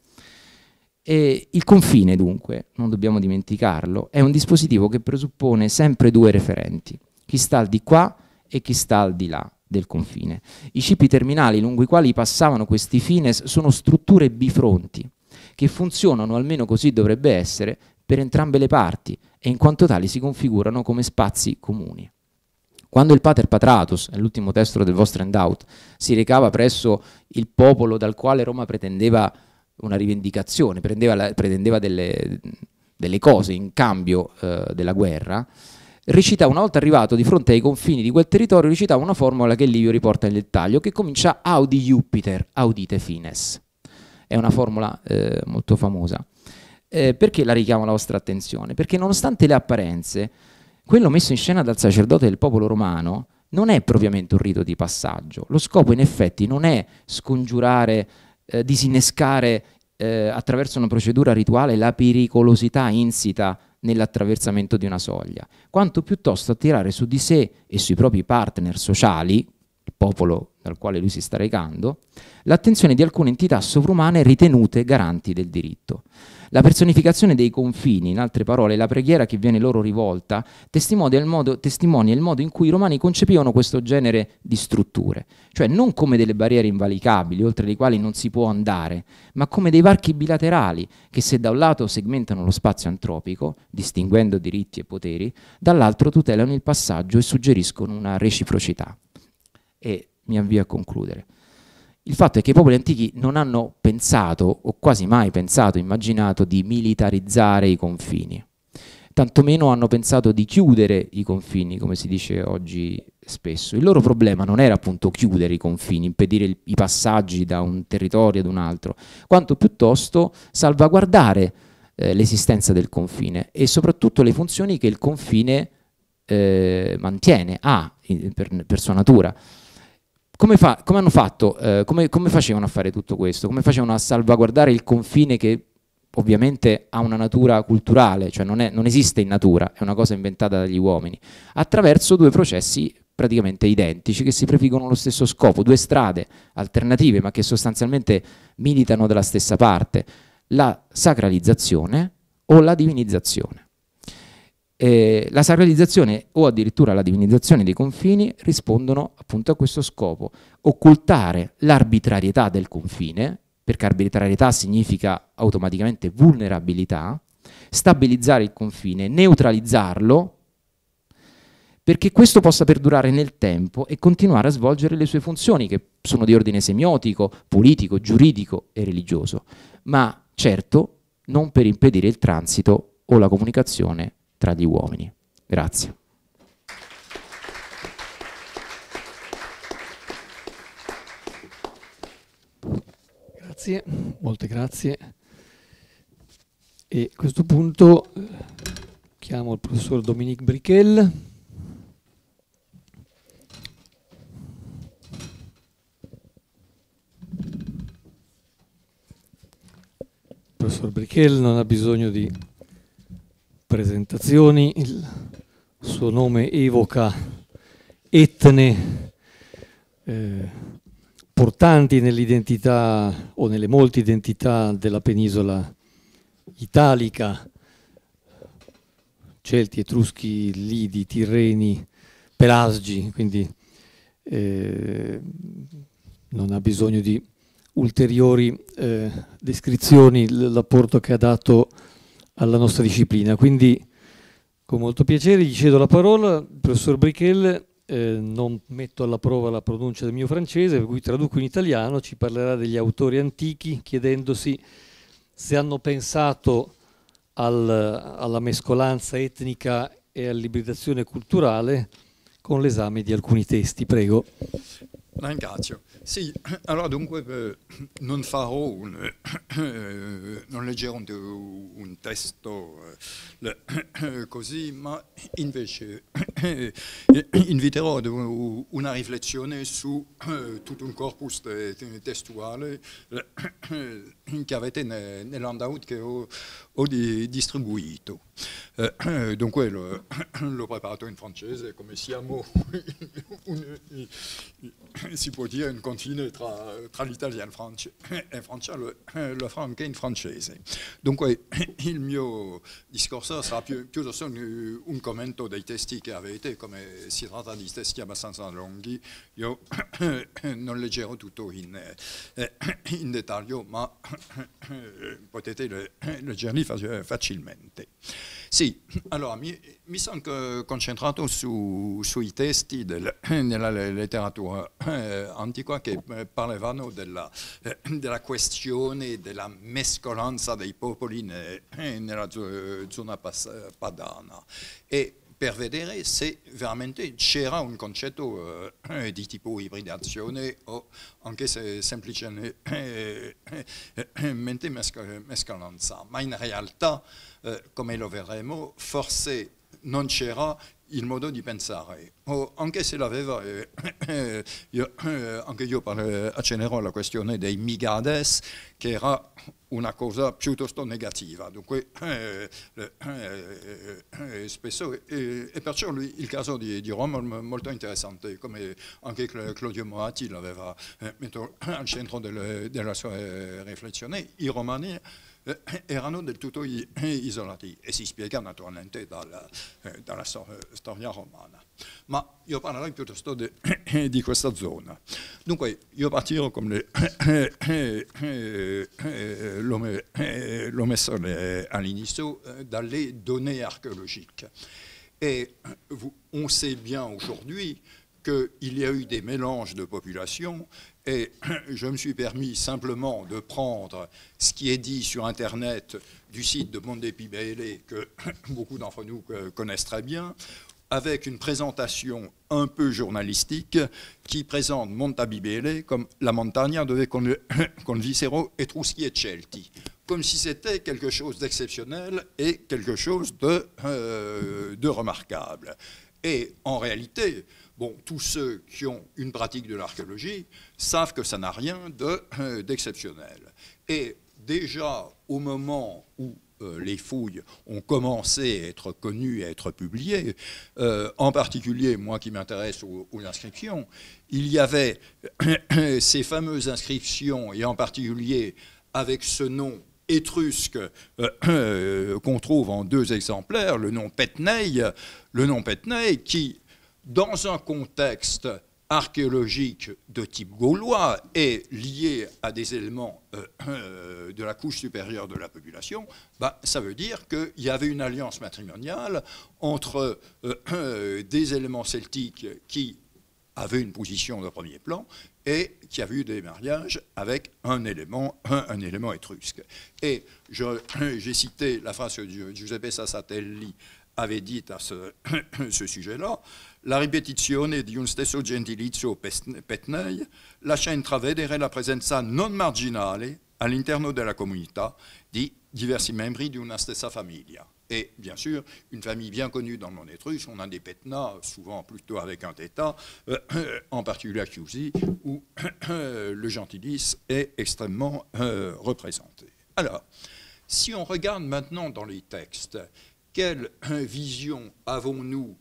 E il confine, dunque, non dobbiamo dimenticarlo, è un dispositivo che presuppone sempre due referenti, chi sta al di qua e chi sta al di là del confine. I cipi terminali lungo i quali passavano questi fines sono strutture bifronti, che funzionano, almeno così dovrebbe essere, per entrambe le parti, e in quanto tali si configurano come spazi comuni. Quando il pater patratus, nell'ultimo testo del vostro handout, si recava presso il popolo dal quale Roma pretendeva una rivendicazione, la, pretendeva delle, delle, cose in cambio eh, della guerra, recita una volta arrivato di fronte ai confini di quel territorio, recitava una formula che Livio riporta in dettaglio, che comincia Audi Jupiter, audite fines. È una formula eh, molto famosa. Eh, perché la richiamo la vostra attenzione? Perché nonostante le apparenze, quello messo in scena dal sacerdote del popolo romano non è propriamente un rito di passaggio. Lo scopo in effetti non è scongiurare, eh, disinnescare eh, attraverso una procedura rituale la pericolosità insita nell'attraversamento di una soglia, quanto piuttosto attirare su di sé e sui propri partner sociali, il popolo dal quale lui si sta recando, l'attenzione di alcune entità sovrumane ritenute garanti del diritto. La personificazione dei confini, in altre parole, la preghiera che viene loro rivolta, testimonia il modo, testimonia il modo in cui i romani concepivano questo genere di strutture, cioè non come delle barriere invalicabili oltre le quali non si può andare, ma come dei varchi bilaterali che se da un lato segmentano lo spazio antropico, distinguendo diritti e poteri, dall'altro tutelano il passaggio e suggeriscono una reciprocità. E mi avvio a concludere. Il fatto è che i popoli antichi non hanno pensato, o quasi mai pensato, immaginato di militarizzare i confini, tantomeno hanno pensato di chiudere i confini, come si dice oggi spesso. Il loro problema non era appunto chiudere i confini, impedire il, i passaggi da un territorio ad un altro, quanto piuttosto salvaguardare eh, l'esistenza del confine e soprattutto le funzioni che il confine eh, mantiene, ha per, per sua natura come, fa, come, hanno fatto, eh, come, come, facevano a fare tutto questo? Come facevano a salvaguardare il confine che ovviamente ha una natura culturale, cioè non, è, non esiste in natura, è una cosa inventata dagli uomini, attraverso due processi praticamente identici che si prefiggono lo stesso scopo, due strade alternative ma che sostanzialmente militano dalla stessa parte, la sacralizzazione o la divinizzazione eh, la sacralizzazione o addirittura la divinizzazione dei confini rispondono appunto a questo scopo, occultare l'arbitrarietà del confine, perché arbitrarietà significa automaticamente vulnerabilità, stabilizzare il confine, neutralizzarlo, perché questo possa perdurare nel tempo e continuare a svolgere le sue funzioni, che sono di ordine semiotico, politico, giuridico e religioso, ma certo non per impedire il transito o la comunicazione tra gli uomini. Grazie. Grazie, molte grazie. E a questo punto eh, chiamo il professor Dominique Brichel. Il professor Brichel non ha bisogno di presentazioni, il suo nome evoca etne eh, portanti nell'identità o nelle molte identità della penisola italica, Celti, Etruschi, Lidi, Tirreni, Pelasgi, quindi eh, non ha bisogno di ulteriori eh, descrizioni l'apporto che ha dato alla nostra disciplina. Quindi con molto piacere gli cedo la parola, il professor Brichel, eh, non metto alla prova la pronuncia del mio francese, per cui traduco in italiano, ci parlerà degli autori antichi chiedendosi se hanno pensato al, alla mescolanza etnica e all'ibridazione culturale con l'esame di alcuni testi. Prego. Ringrazio. Sì, [clears throat] allora dunque [clears throat] non farò un, [clears throat] eh, non leggerò un, testo eh, così, ma invece eh, inviterò una riflessione su tutto un corpus testuale [coughs] che avete nell'handout che ho, ho di, distribuito. Eh, [coughs] dunque l'ho, [coughs] l'ho preparato in francese, come siamo, [laughs] un, si può dire, un confine tra, tra l'italiano e il francese, lo franco e il francese. Dunque il mio discorso sarà più, più meno un commento dei testi che avete, come si tratta di testi abbastanza lunghi, io non leggerò tutto in, in dettaglio, ma [coughs] potete leggerli facilmente. Sì, allora mi, mi sono eh, concentrato su, sui testi del, [coughs] nella letteratura eh, antica che eh, parlavano della, della, questione della mescolanza dei popoli ne, nella zona padana. E pervedere se veramente c'era un concetto eh, di tipo ibridazione o anche se semplicemente eh, eh, mescolanza, ma in realtà, eh, come lo vedremo, forse non c'era il modo di pensare. Oh, anche se l'aveva, eh, [coughs] io, eh, anche io accenerò alla questione dei migades, che era una cosa piuttosto negativa. Dunque, eh, eh, eh, spesso, e perciò lui, il caso di, di Roma è molto interessante, come anche Claudio Moatti l'aveva messo al centro delle, della sua riflessione. I romani Euh, erano del tutto eh, isolati e si spiega naturalmente dalla, eh, la eh, storia romana. Mais je parlerai plutôt de, di questa zona. Dunque, io partirò come l'ho messo all'inizio dalle données archéologiques. Et on sait bien aujourd'hui qu'il y a eu des mélanges de populations et [clears throat] je me suis permis simplement de prendre ce qui est dit sur Internet du site de pibele que [clears throat] beaucoup d'entre nous euh, connaissent très bien, avec une présentation un peu journalistique qui présente pibele comme la montagna dove et Etruschi et Celti, comme si c'était quelque chose d'exceptionnel et quelque chose de euh, remarquable. Et en réalité, Bon, tous ceux qui ont une pratique de l'archéologie savent que ça n'a rien euh, d'exceptionnel. Et déjà, au moment où euh, les fouilles ont commencé à être connues, à être publiées, euh, en particulier moi qui m'intéresse aux, inscriptions, il y avait [coughs] ces fameuses inscriptions, et en particulier avec ce nom étrusque qu'on trouve en deux exemplaires, le nom Petney, le nom Petney qui dans un contexte archéologique de type gaulois et lié à des éléments euh, euh, de la couche supérieure de la population, bah, ça veut dire qu'il y avait une alliance matrimoniale entre euh, des éléments celtiques qui avaient une position de premier plan et qui avaient eu des mariages avec un élément, étrusque. Et [coughs] j'ai cité la phrase que Giuseppe Sassatelli avait dite à ce [coughs] sujet-là. La ripetizione di un stesso gentilizio petnei chaîne travedere la presenza non marginale all'interno della comunità di diversi membri di una stessa famiglia. Et bien sûr, une famille bien connue dans le monde étruche, on a des Petna, souvent plutôt avec un Theta, euh, en particulier à Chiusi, où euh, le gentilice est extrêmement euh, représenté. Alors, si on regarde maintenant dans les textes, quelle vision avons-nous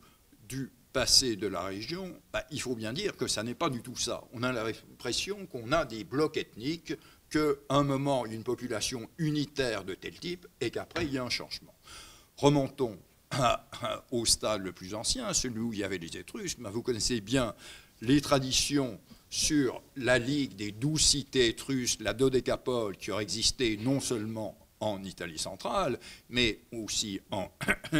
du de la région, bah, il faut bien dire que ça n'est pas du tout ça. On a l'impression qu'on a des blocs ethniques, qu'à un moment, une population unitaire de tel type, et qu'après, il y a un changement. Remontons au stade le plus ancien, celui où il y avait les Étrusques. Bah, vous connaissez bien les traditions sur la ligue des douze cités étrusques, la dodécapole, qui aurait existé non seulement en Italie centrale, mais aussi en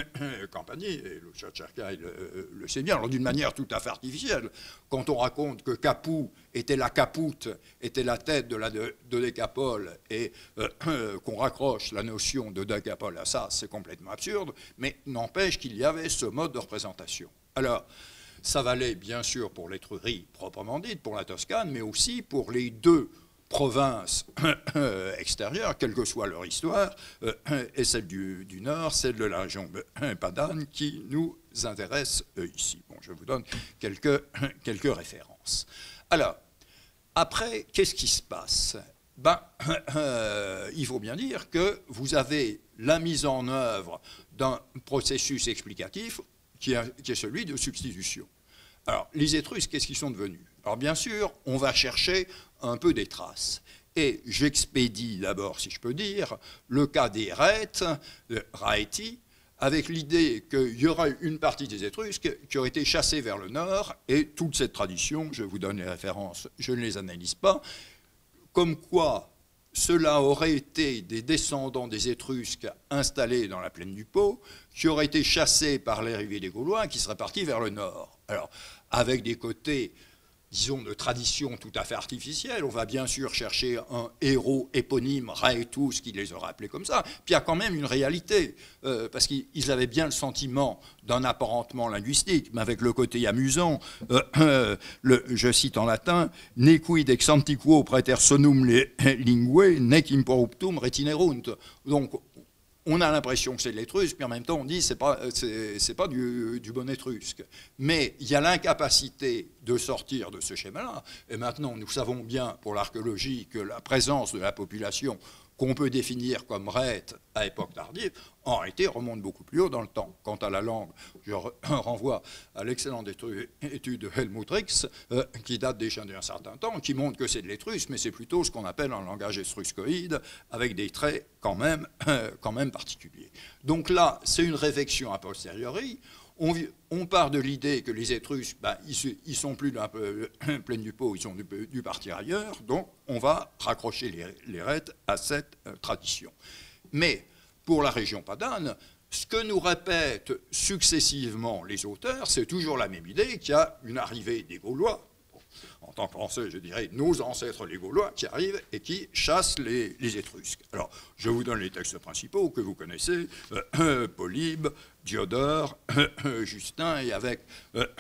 [coughs] Campanie, et le Chachakai euh, le, le sait bien, alors d'une manière tout à fait artificielle. Quand on raconte que Capou était la capoute, était la tête de la de, décapole, et euh, [coughs] qu'on raccroche la notion de décapole à ça, c'est complètement absurde, mais n'empêche qu'il y avait ce mode de représentation. Alors, ça valait bien sûr pour l'Étrurie proprement dite, pour la Toscane, mais aussi pour les deux provinces [coughs] extérieures, quelle que soit leur histoire, euh, et celle du, Nord, celle de la région [coughs] Padane, qui nous intéresse euh, ici. Bon, je vous donne quelques, [coughs] quelques références. Alors, après, qu'est-ce qui se passe ben, euh, il faut bien dire que vous avez la mise en œuvre d'un processus explicatif qui est, qui est, celui de substitution. Alors, les Étrusques, qu'est-ce qu'ils sont devenus alors bien sûr, on va chercher un peu des traces. Et j'expédie d'abord, si je peux dire, le cas des de Raeti, avec l'idée qu'il y aurait une partie des Étrusques qui auraient été chassés vers le nord, et toute cette tradition, je vous donne les références, je ne les analyse pas, comme quoi cela aurait été des descendants des Étrusques installés dans la plaine du Pô, qui auraient été chassés par les l'arrivée des Gaulois, qui seraient partis vers le nord. Alors, avec des côtés disons, de tradition tout à fait artificielle. On va bien sûr chercher un héros éponyme, Raetus, qui les aura appelés comme ça. Puis il y a quand même une réalité, euh, parce qu'ils avaient bien le sentiment d'un apparentement linguistique, mais avec le côté amusant, euh, euh, je cite en latin, « Ne quid ex antiquo praeter sonum nec importum retinerunt ». Donc on a l'impression que c'est de l'étrusque, mais en même temps, on dit que ce n'est pas, euh, pas du, du, bon étrusque. Mais il y a l'incapacité de sortir de ce schéma-là. Et maintenant, nous savons bien, pour l'archéologie, que la présence de la population qu'on peut définir comme rète à époque tardive, en réalité remonte beaucoup plus haut dans le temps. Quant à la langue, je [coughs] renvoie à l'excellente étude de Helmut Rix, euh, qui date déjà d'un certain temps, qui montre que c'est de l'étrusque, mais c'est plutôt ce qu'on appelle un langage estruscoïde, avec des traits quand même, [coughs] quand même particuliers. Donc là, c'est une réflexion a posteriori on, part de l'idée que les Étrusques, bah, ils, ne sont plus d'un peu [coughs] du pot, ils ont dû partir ailleurs, donc on va raccrocher les, rêtes à cette euh, tradition. Mais pour la région padane, ce que nous répètent successivement les auteurs, c'est toujours la même idée qu'il y a une arrivée des Gaulois, en français, je dirais, nos ancêtres les Gaulois qui arrivent et qui chassent les, Étrusques. Alors, je vous donne les textes principaux que vous connaissez, euh, euh, Polybe, Diodore, euh, Justin, et avec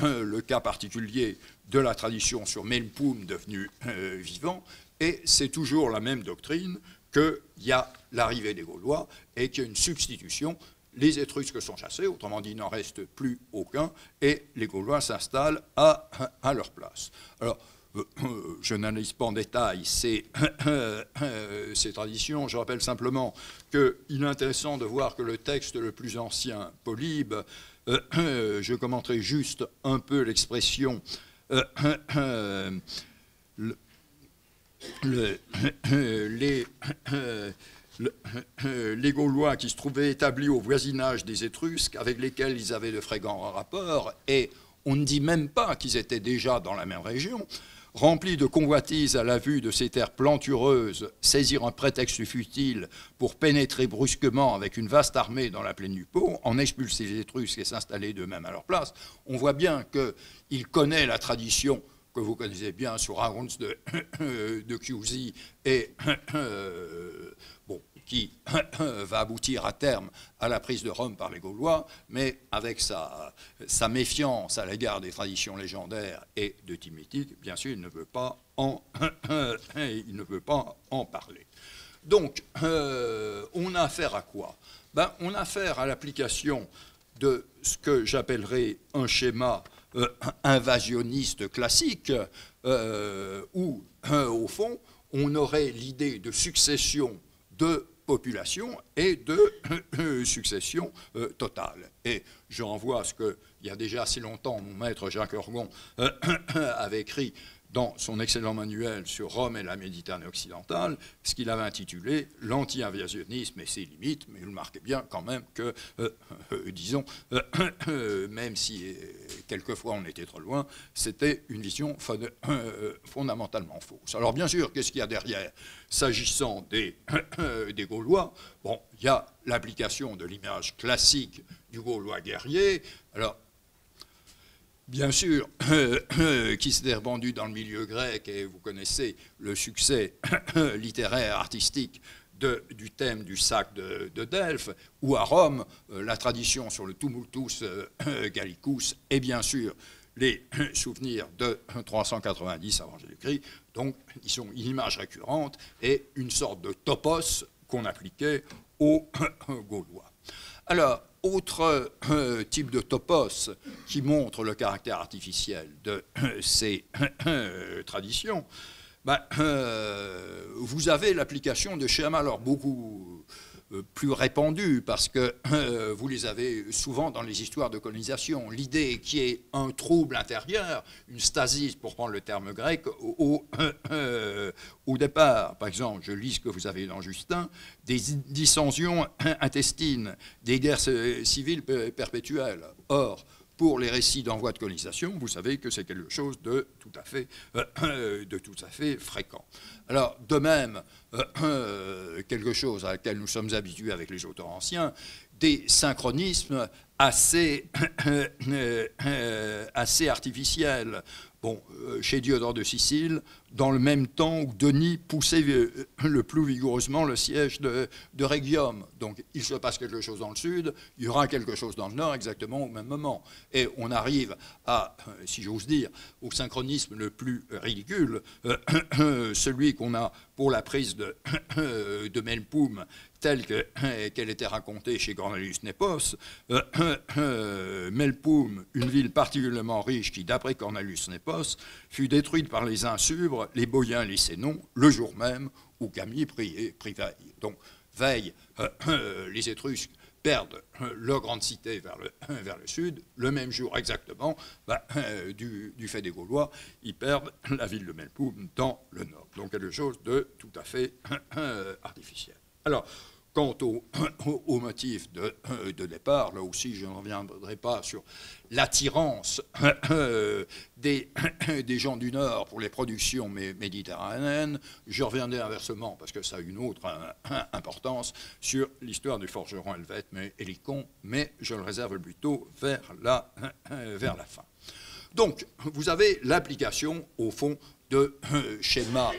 le cas particulier de la tradition sur Melpoum devenu vivant, et c'est toujours la même doctrine qu'il y a l'arrivée des Gaulois et qu'il y a une substitution les Étrusques sont chassés, autrement dit, il n'en reste plus aucun, et les Gaulois s'installent à, à, leur place. Alors, [coughs] je n'analyse pas en détail ces, [coughs] ces traditions, je rappelle simplement qu'il est intéressant de voir que le texte le plus ancien, Polybe, [coughs] je commenterai juste un peu l'expression les, les Gaulois qui se trouvaient établis au voisinage des Étrusques, avec lesquels ils avaient de fréquents rapports, et on ne dit même pas qu'ils étaient déjà dans la même région, rempli de convoitise à la vue de ces terres plantureuses, saisir un prétexte futile pour pénétrer brusquement avec une vaste armée dans la plaine du Pô, en expulser les Étrusques et s'installer d'eux-mêmes à leur place, on voit bien qu'il connaît la tradition que vous connaissez bien sur Arons de, [coughs] de et [coughs] euh, bon, qui [clears throat] va aboutir à terme à la prise de Rome par les Gaulois, mais avec sa, méfiance à l'égard des traditions légendaires et de Timétique, bien sûr, il ne veut pas en, [clears throat] il ne veut pas en parler. Donc, euh, on a affaire à quoi ben, On a affaire à l'application de ce que j'appellerais un schéma euh, invasionniste classique, euh, où, au fond, on aurait l'idée de succession de population et de [coughs] succession euh, totale. Et j'en vois ce ce il y a déjà assez longtemps, mon maître Jacques Orgon euh, [coughs] avait écrit dans son excellent manuel sur Rome et la Méditerranée occidentale, ce qu'il avait intitulé lanti invasionnisme et ses limites, mais il marquait bien quand même que, euh, euh, euh, disons, [coughs] même si quelquefois on était trop loin, c'était une vision fondamentalement fausse. Alors bien sûr, qu'est-ce qu'il y a derrière S'agissant des, [coughs] des Gaulois, bon, il y a l'application de l'image classique du Gaulois guerrier. Alors, bien sûr, [coughs] qui s'était répandu dans le milieu grec, et vous connaissez le succès [coughs] littéraire, artistique du thème du sac de, Delphes, ou à Rome, euh, la tradition sur le tumultus euh, [coughs] gallicus, et bien sûr les souvenirs de 390 avant Jésus-Christ, donc ils sont une image récurrente et une sorte de topos qu'on appliquait aux Gaulois. Alors, autre euh, [coughs] type de topos qui montre le caractère artificiel de euh, ces [coughs] euh, traditions, ben, vous avez l'application de schémas, alors beaucoup euh, plus répandue, parce que euh, vous les avez souvent dans les histoires de colonisation. L'idée qui est un trouble intérieur, une stasis, pour prendre le terme grec, au, au euh, départ. Par exemple, je lis ce que vous avez dans Justin, des dissensions intestines, des guerres civiles perpétuelles. Or, pour les récits d'envoi de colonisation, vous savez que c'est quelque chose de tout à fait, euh, de tout à fait fréquent. Alors, de même, euh, euh, quelque chose à laquelle nous sommes habitués avec les auteurs anciens, des synchronismes assez, [coughs] assez artificiels. Bon, chez Diodore de Sicile, dans le même temps où Denis poussait euh, le plus vigoureusement le siège de, de Regium. Donc il se passe quelque chose dans le sud, il y aura quelque chose dans le nord exactement au même moment. Et on arrive à, euh, si j'ose dire, au synchronisme le plus ridicule, euh, [coughs] celui qu'on a pour la prise de, [coughs] de Melpoum telle [coughs] qu'elle était racontée chez Cornelius Nepos, Melpoum, une ville particulièrement riche qui, d'après Cornelius Nepos, fut détruite par les insubres les Boyens, les Sénons, le jour même où Camille priait, privaille. Donc, veille, euh, euh, les Étrusques perdent euh, leur grande cité vers le, vers le sud, le même jour exactement, bah, du, fait des Gaulois, ils perdent la ville de Melpoum dans le nord. Donc quelque chose de tout à fait artificiel. Alors, Quant [clears throat] au, au motif euh, de, départ, là aussi je ne reviendrai pas sur l'attirance [clears throat] euh, [clears throat] des, gens du Nord pour les productions méditerranéennes, je reviendrai inversement, parce que ça a une autre importance, sur l'histoire du forgeron helvète mais, l'icon, mais je le réserve plutôt vers la, euh, vers la fin. Donc, vous avez l'application, au fond, de schémas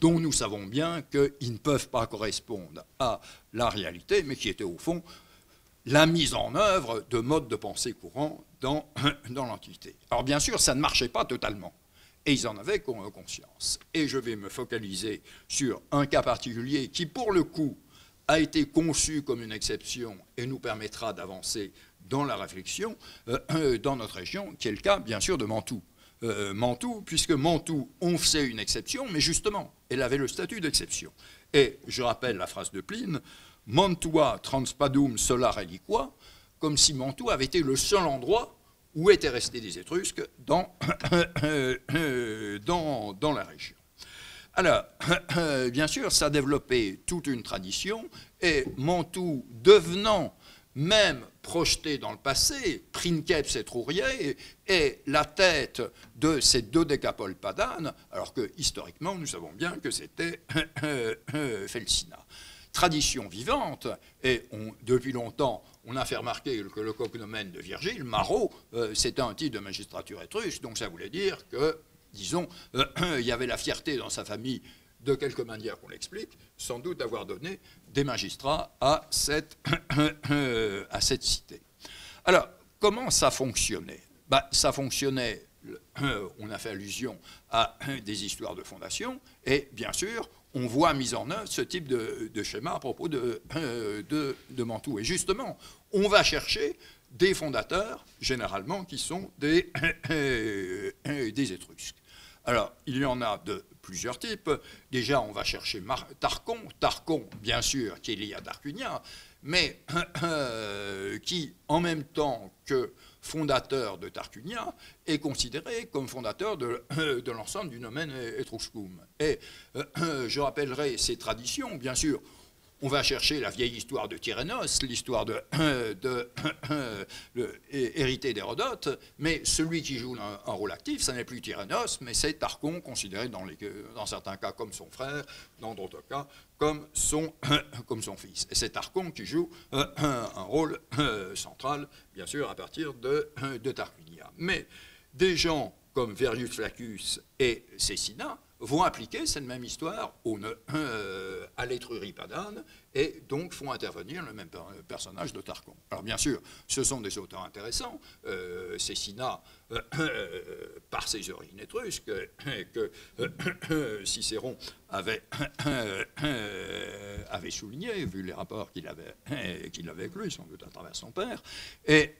dont nous savons bien qu'ils ne peuvent pas correspondre à la réalité, mais qui était au fond la mise en œuvre de modes de pensée courants dans, [clears throat] dans l'Antiquité. Alors bien sûr, ça ne marchait pas totalement, et ils en avaient conscience. Et je vais me focaliser sur un cas particulier qui, pour le coup, a été conçu comme une exception et nous permettra d'avancer dans la réflexion euh, euh, dans notre région, qui est le cas, bien sûr, de Mantoue. Euh, puisque Mantoue, on faisait une exception, mais justement, elle avait le statut d'exception. Et je rappelle la phrase de Pline, Mantua transpadum sola reliqua, comme si Mantoue avait été le seul endroit où étaient restés des Étrusques dans, [coughs] dans, dans la région. Alors, [coughs] bien sûr, ça a développé toute une tradition, et Mantoue devenant même projeté dans le passé, Princeps et Trourier est la tête de ces deux décapoles padanes, alors que historiquement, nous savons bien que c'était [coughs] Felsina. Tradition vivante, et depuis longtemps, on a fait remarquer que le cognomen de Virgile, Marot, euh, c'était un titre de magistrature étrusque, donc ça voulait dire que, disons, [coughs] il y avait la fierté dans sa famille de quelque manière qu'on l'explique, sans doute d'avoir donné des magistrats à cette, [coughs] à cette cité. Alors, comment ça fonctionnait bah, Ça fonctionnait, [coughs] on a fait allusion à [coughs] des histoires de fondation, et bien sûr, on voit mise en œuvre ce type de, schéma à propos de, de, de, Mantoue. Et justement, on va chercher des fondateurs, généralement, qui sont des, des Étrusques. Alors, il y en a de plusieurs types. Déjà, on va chercher Mar Tarcon, bien sûr, qui est lié à Tarquinien, mais [coughs] qui, en même temps que fondateur de Tarcunia, est considéré comme fondateur de, [coughs] l'ensemble du domaine Etruscum. Et [coughs] je rappellerai ces traditions, bien sûr, on va chercher la vieille histoire de Tyrannos, l'histoire de, [coughs] de, [coughs] d'Hérodote, mais celui qui joue un, rôle actif, ce n'est plus Tyrannos, mais c'est Tarchon, considéré dans, certains cas comme son frère, dans d'autres cas comme son, [coughs] fils. Et c'est Tarchon qui joue un rôle central, bien sûr, à partir de, de Tarquinia. Mais des gens comme Verius Flaccus et Cécina vont appliquer cette même histoire euh, à l'étrurie padane et donc font intervenir le même personnage de Tarcon. Alors bien sûr, ce sont des auteurs intéressants. Cessina euh, Cécina, euh, par ses origines étrusques, que [coughs] Cicéron [coughs] avait, souligné, vu les rapports qu'il avait, [coughs] qu'il avait avec lui, sans doute à travers son père, et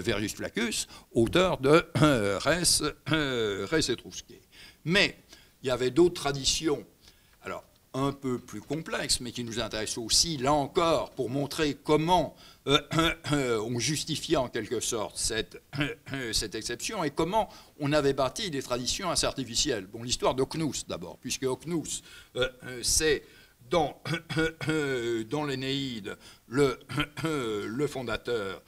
Verius Flaccus, auteur de Res, Res Etrusque. Mais il y avait d'autres traditions, alors un peu plus complexes, mais qui nous intéressent aussi, là encore, pour montrer comment euh, [coughs] on justifiait en quelque sorte [coughs] cette, exception et comment on avait bâti des traditions assez artificielles. Bon, l'histoire d'Ocnus d'abord, puisque Ocnus, euh, euh, c'est dans, [coughs] dans l'Énéide le fondateur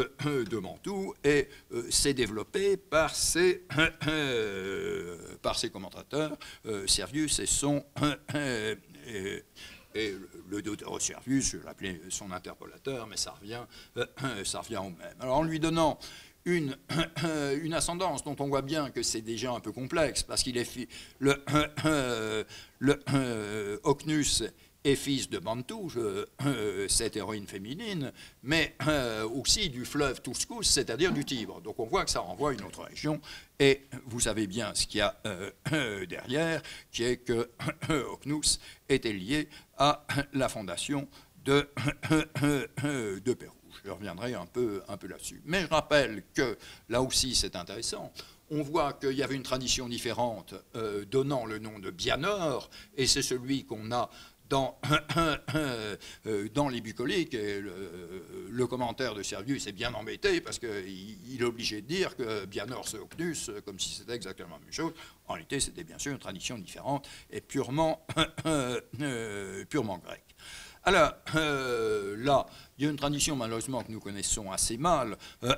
[clears throat] de, Mantoue et c'est euh, s'est développé par ses, [clears throat] par ses commentateurs, euh, Servius et son... [clears throat] Et, le docteur Servius, je l'appelais son interpolateur, mais ça revient, ça au même. Alors en lui donnant une, une, ascendance dont on voit bien que c'est déjà un peu complexe, parce qu'il est le, le Ocnus et fils de Bantou, euh, cette héroïne féminine, mais euh, aussi du fleuve Touscous, c'est-à-dire du Tibre. Donc on voit que ça renvoie à une autre région, et vous savez bien ce qu'il y a euh, derrière, qui est que Ocnus était lié à la fondation de, de Pérou. Je reviendrai un peu, un peu là-dessus. Mais je rappelle que, là aussi c'est intéressant, on voit qu'il y avait une tradition différente donnant le nom de Bianor, et c'est celui qu'on a [coughs] Euh, dans, les bucoliques, euh, le, commentaire de Servius est bien embêté parce qu'il est obligé de dire que Bianor et ocnus, comme si c'était exactement la même chose. En réalité, c'était bien sûr une tradition différente et purement, [coughs] euh, purement grecque. Alors, là, il y a une tradition malheureusement que nous connaissons assez mal. [coughs]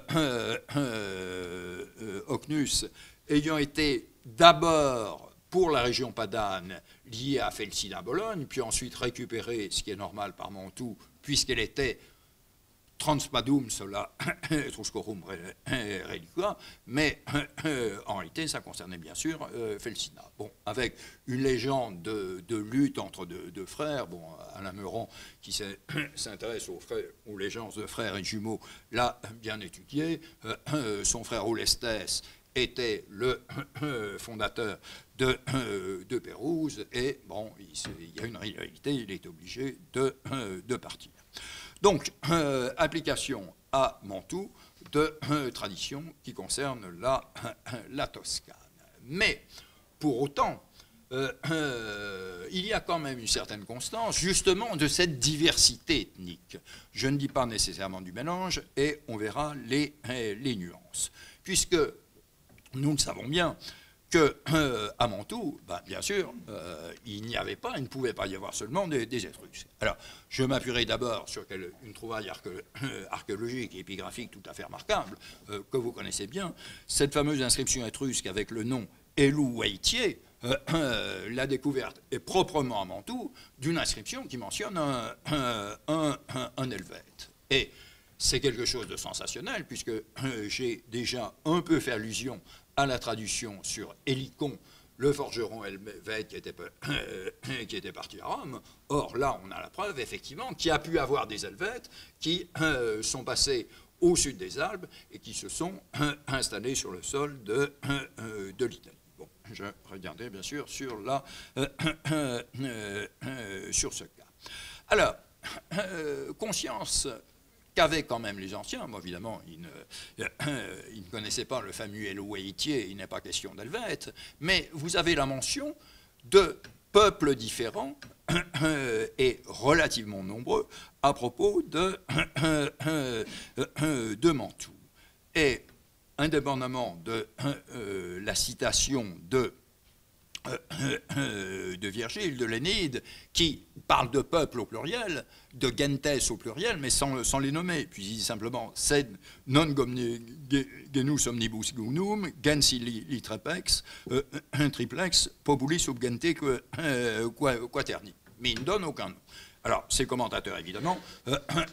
Ocnus ayant été d'abord pour la région padane liée à Felsina Bologne, puis ensuite récupérée, ce qui est normal par Mantoue, puisqu'elle était transpadum cela [coughs] truscorum [coughs] reliqua, mais [coughs] en réalité ça concernait bien sûr euh, Felsina. Bon, avec une légende de, de lutte entre deux, frères, bon, Alain Meuron qui s'intéresse aux, frères, aux légendes de frères et jumeaux, l'a bien étudié, euh, son frère Oulestès, était le [clears throat] fondateur de, euh, de Pérouse, et bon, il, y a une réalité, il est obligé de, euh, de partir. Donc, euh, application à Mantoue de tradition qui concerne la, la Toscane. Mais, pour autant, il y a quand même une certaine constance, justement, de cette diversité ethnique. Je ne dis pas nécessairement du mélange, et on verra les, les nuances. Puisque nous le savons bien, que euh, à Mantoue, bah, bien sûr, euh, il n'y avait pas, il ne pouvait pas y avoir seulement des, Étrusques. Alors, je m'appuierai d'abord sur une trouvaille euh, archéologique et épigraphique tout à fait remarquable, que vous connaissez bien, cette fameuse inscription étrusque avec le nom Elou Waitier, la découverte est proprement à Mantoue d'une inscription qui mentionne un, un, Helvète. Et c'est quelque chose de sensationnel, puisque euh, j'ai déjà un peu fait allusion à la traduction sur Hélicon, le forgeron helvète euh, [coughs] qui était, parti à Rome. Or, là, on a la preuve, effectivement, qu'il y a pu avoir des Helvètes qui euh, sont passés au sud des Alpes et qui se sont installés sur le sol de, l'Italie. Bon, je regardais, bien sûr, sur, sur ce cas. Alors, conscience qu'avaient quand même les anciens. moi évidemment, euh, [clears throat] ils ne, connaissaient pas le fameux Elouéitier, il n'est pas question d'Helvète, mais vous avez la mention de peuples différents [clears throat] et relativement nombreux à propos de, [clears throat] de Mantoue. Et indépendamment de euh, la citation de, euh, de Virgile, de Lénide, qui parle de peuple au pluriel, de gentes au pluriel, mais sans, les nommer. Puis il dit simplement sed non genus omnibus gunum, gensili li, euh, triplex, populi sub gente euh, quaterni. Mais il ne donne aucun nom. Alors, ces commentateurs, évidemment,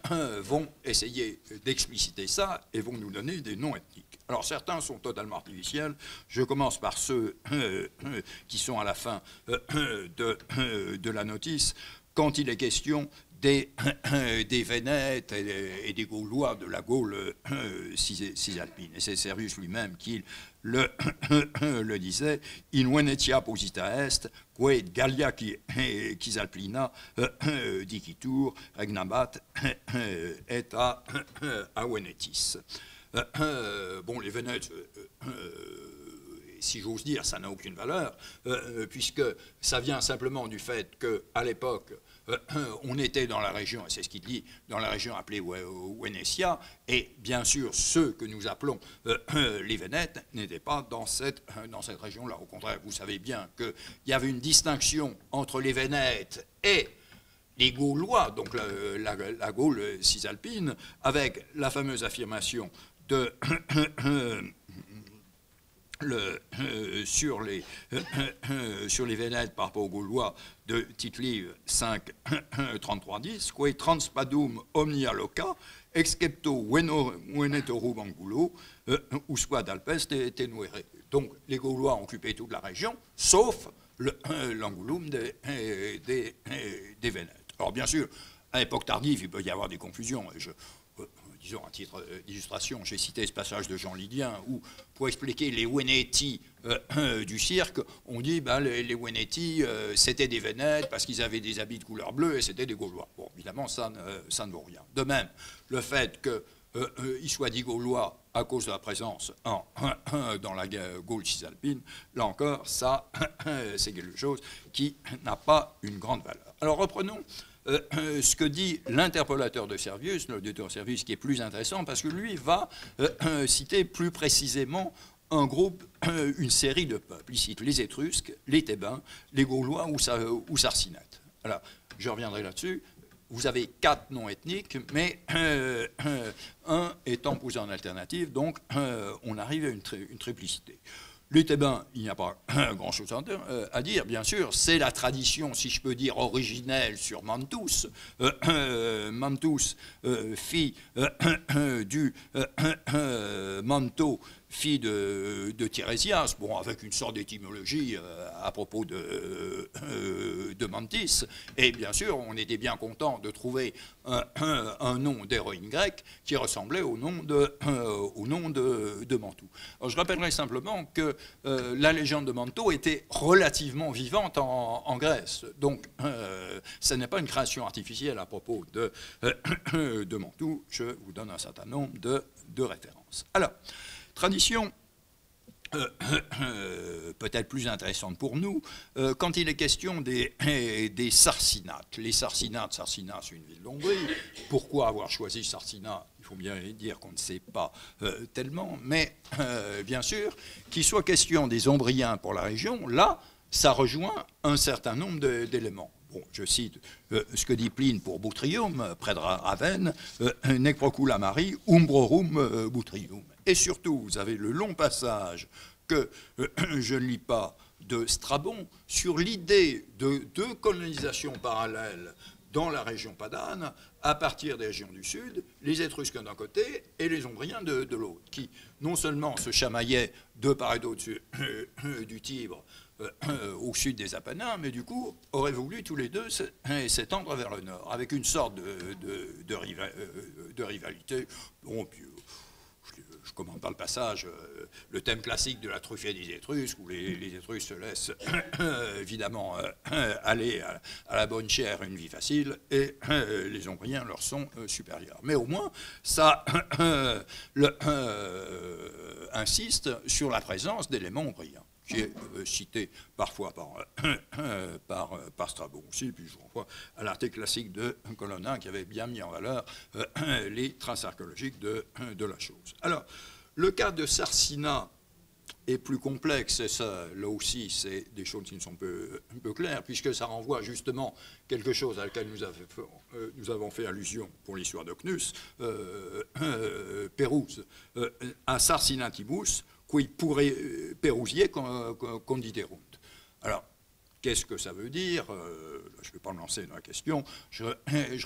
euh, [coughs] vont essayer d'expliciter ça et vont nous donner des noms ethniques. Alors, certains sont totalement artificiels. Je commence par ceux qui sont à la fin de la notice quand il est question des, [coughs] des Vénètes et, des Gaulois de la Gaule cisalpine. Euh, et c'est Servius lui-même qui le, [coughs] le disait In venetia posita est, quae Gallia qui, cisalpina [coughs] dicitur regnabat et a, a Venetis. Bon, les Vénètes euh, si j'ose dire, ça n'a aucune valeur, euh, puisque ça vient simplement du fait qu'à l'époque, euh, [clears throat] on était dans la région, et c'est ce qu'il dit, dans la région appelée Wenetia, et bien sûr, ceux que nous appelons euh, [clears throat] les Vénètes n'étaient pas dans cette, euh, dans cette région-là. Au contraire, vous savez bien qu'il y avait une distinction entre les Vénètes et les Gaulois, donc la Gaule cisalpine, avec la fameuse affirmation de [clears throat] le, euh, sur, les, euh, euh, sur les Vénètes par rapport aux Gaulois de tite livre 5, 33-10, transpadum omnia loca, excepto venetorum angulo, usquad et tenuere. Donc les Gaulois ont occupé toute la région, sauf l'angulum des, des, des Vénètes. Alors bien sûr, à l'époque tardive, il peut y avoir des confusions, et je, disons à titre euh, d'illustration, j'ai cité ce passage de Jean Lydien, où pour expliquer les Wenetti euh, euh, du cirque, on dit que ben, les, Weneti c'était des Vénètes parce qu'ils avaient des habits de couleur bleue et c'était des Gaulois. Bon, évidemment, ça ne, ça ne vaut rien. De même, le fait qu'ils soient dit Gaulois à cause de la présence [coughs] dans la Gaule cisalpine, là encore, ça, [coughs] c'est quelque chose qui n'a pas une grande valeur. Alors reprenons euh, euh, ce que dit l'interpolateur de Servius, l'auditeur Servius, qui est plus intéressant parce que lui va euh, citer plus précisément un groupe, une série de peuples. Il cite les Étrusques, les Thébains, les Gaulois ou, sa, Sarcinates. Alors, je reviendrai là-dessus. Vous avez quatre noms ethniques, mais un étant posé en alternative, donc on arrive à une, une triplicité. L'Utébin, eh il n'y a pas [coughs] grand-chose euh, à dire, bien sûr. C'est la tradition, si je peux dire, originelle sur Mantus. Euh, [coughs] Mantus, euh, fille [coughs] du manteau fille de, de bon, avec une sorte d'étymologie euh, à propos de, euh, de Mantis. Et bien sûr, on était bien content de trouver un, nom d'héroïne grecque qui ressemblait au nom de, euh, au nom de, de Mantoue. je rappellerai simplement que la légende de Mantou était relativement vivante en, Grèce. Donc, ce n'est pas une création artificielle à propos de, [coughs] de Mantou. Je vous donne un certain nombre de, de références. Alors, Tradition euh, [coughs] peut-être plus intéressante pour nous, euh, quand il est question des, [coughs] des Sarcinates. Les Sarcinates, Sarcinat, c'est une ville de Pourquoi avoir choisi Sarcinat Il faut bien dire qu'on ne sait pas euh, tellement, mais bien sûr, qu'il soit question des Ombriens pour la région, là, ça rejoint un certain nombre d'éléments. Bon, je cite ce que dit Pline pour Boutrium, près de Ravenne, euh, mari Umbrorum Boutrium. Et surtout, vous avez le long passage que euh, [clears throat] je ne lis pas de Strabon sur l'idée de deux colonisations parallèles dans la région padane, à partir des régions du sud, les Étrusques d'un côté et les Ombriens de, l'autre, qui non seulement se chamaillaient de part et d'autre euh, [clears throat] du Tibre euh, [clears throat] au sud des Apennins, mais du coup auraient voulu tous les deux s'étendre vers le nord, avec une sorte de, rivalité. rompue je commande par le passage, euh, le thème classique de la trophée des Étrusques, où les, Étrusques se laissent [coughs] évidemment euh, [coughs] aller à, la bonne chair, une vie facile, et euh, les ombriens leur sont supérieurs. Mais au moins, ça [coughs] insiste sur la présence d'éléments ombriens qui est euh, cité parfois [coughs] euh, par, Strabo aussi, puis je vous renvoie à l'article classique de Colonna qui avait bien mis en valeur euh, [coughs] les traces archéologiques [coughs] de, la chose. Alors, le cas de Sarsina est plus complexe, et ça, là aussi, c'est des choses qui ne sont pas un peu claires, puisque ça renvoie justement quelque chose à laquelle nous, avons fait allusion pour l'histoire d'Ocnus, Pérouse, à Sarsinatibus, qu'il pourrait euh, pérousier conditeront. Euh, Alors, qu'est-ce que ça veut dire euh, Je ne vais pas me lancer dans la question. Je,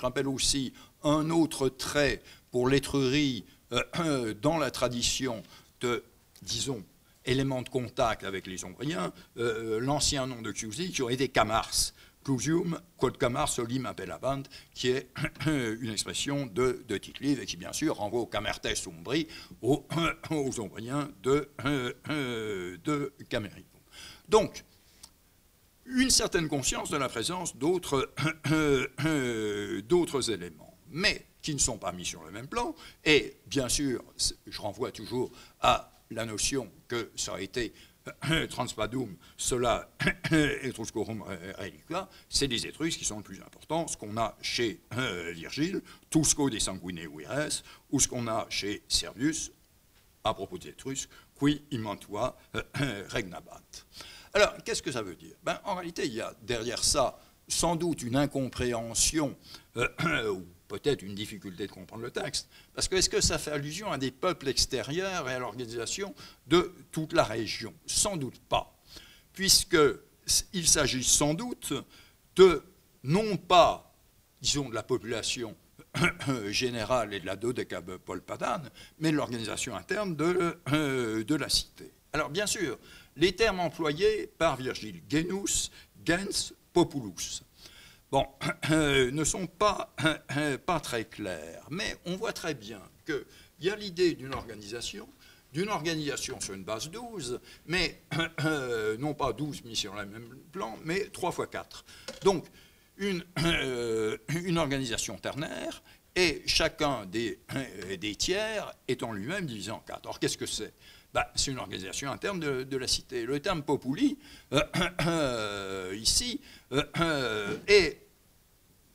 [coughs] rappelle aussi un autre trait pour l'Étrurie [coughs] dans la tradition de, disons, élément de contact avec les Ombriens, l'ancien nom de qui aurait été Camars. Clusium, quod solim appellabant » qui est [coughs] une expression de, de Livre et qui, bien sûr, renvoie au camertes umbri, [coughs] aux, aux ombriens de, [coughs] de Donc, une certaine conscience de la présence d'autres d'autres éléments, mais qui ne sont pas mis sur le même plan. Et bien sûr, je renvoie toujours à la notion que ça a été [coughs] Transpadum, cela, [coughs] rum euh, euh, Reliqua, c'est les Étrusques qui sont les plus importants, ce qu'on a chez euh, Virgile, Tusco des Sanguine Uires, ou ce qu'on a chez Servius, à propos des Étrusques, qui imantua [coughs] regnabat. Alors, qu'est-ce que ça veut dire ben, En réalité, il y a derrière ça sans doute une incompréhension, peut-être une difficulté de comprendre le texte. Parce que est-ce que ça fait allusion à des peuples extérieurs et à l'organisation de toute la région Sans doute pas, puisqu'il s'agit sans doute de, non pas, disons, de la population [coughs] générale et de la dodecabe Paul Padane, mais de l'organisation interne de, euh, de, la cité. Alors bien sûr, les termes employés par Virgile, genus, gens, populus, bon, [clears throat] ne sont pas, [clears throat] pas très clairs, Mais on voit très bien qu'il y a l'idée d'une organisation, d'une organisation sur une base 12, mais [clears throat] non pas 12mis sur le même plan, mais 3 fois 4. Donc, une, organisation ternaire, et chacun des, tiers est en lui-même divisé en 4. Alors, qu'est-ce que c'est bah, c'est une organisation interne de, de, la cité. Le terme populi, euh, ici, euh, [coughs] et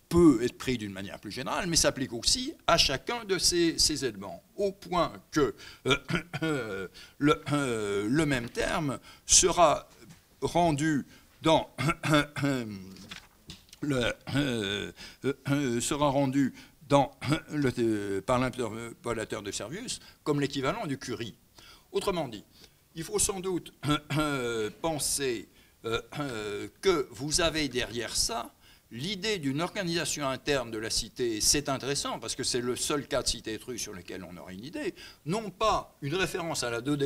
peut être pris d'une manière plus générale, mais s'applique aussi à chacun de ces, éléments, au point que euh, [coughs] euh, le, même terme sera rendu dans [coughs] sera rendu dans par l'interpolateur de Servius comme l'équivalent du Curie. Autrement dit, il faut sans doute penser euh, euh, que vous avez derrière ça l'idée d'une organisation interne de la cité, c'est intéressant parce que c'est le seul cas de cité étrue sur lequel on aurait une idée, non pas une référence à la deux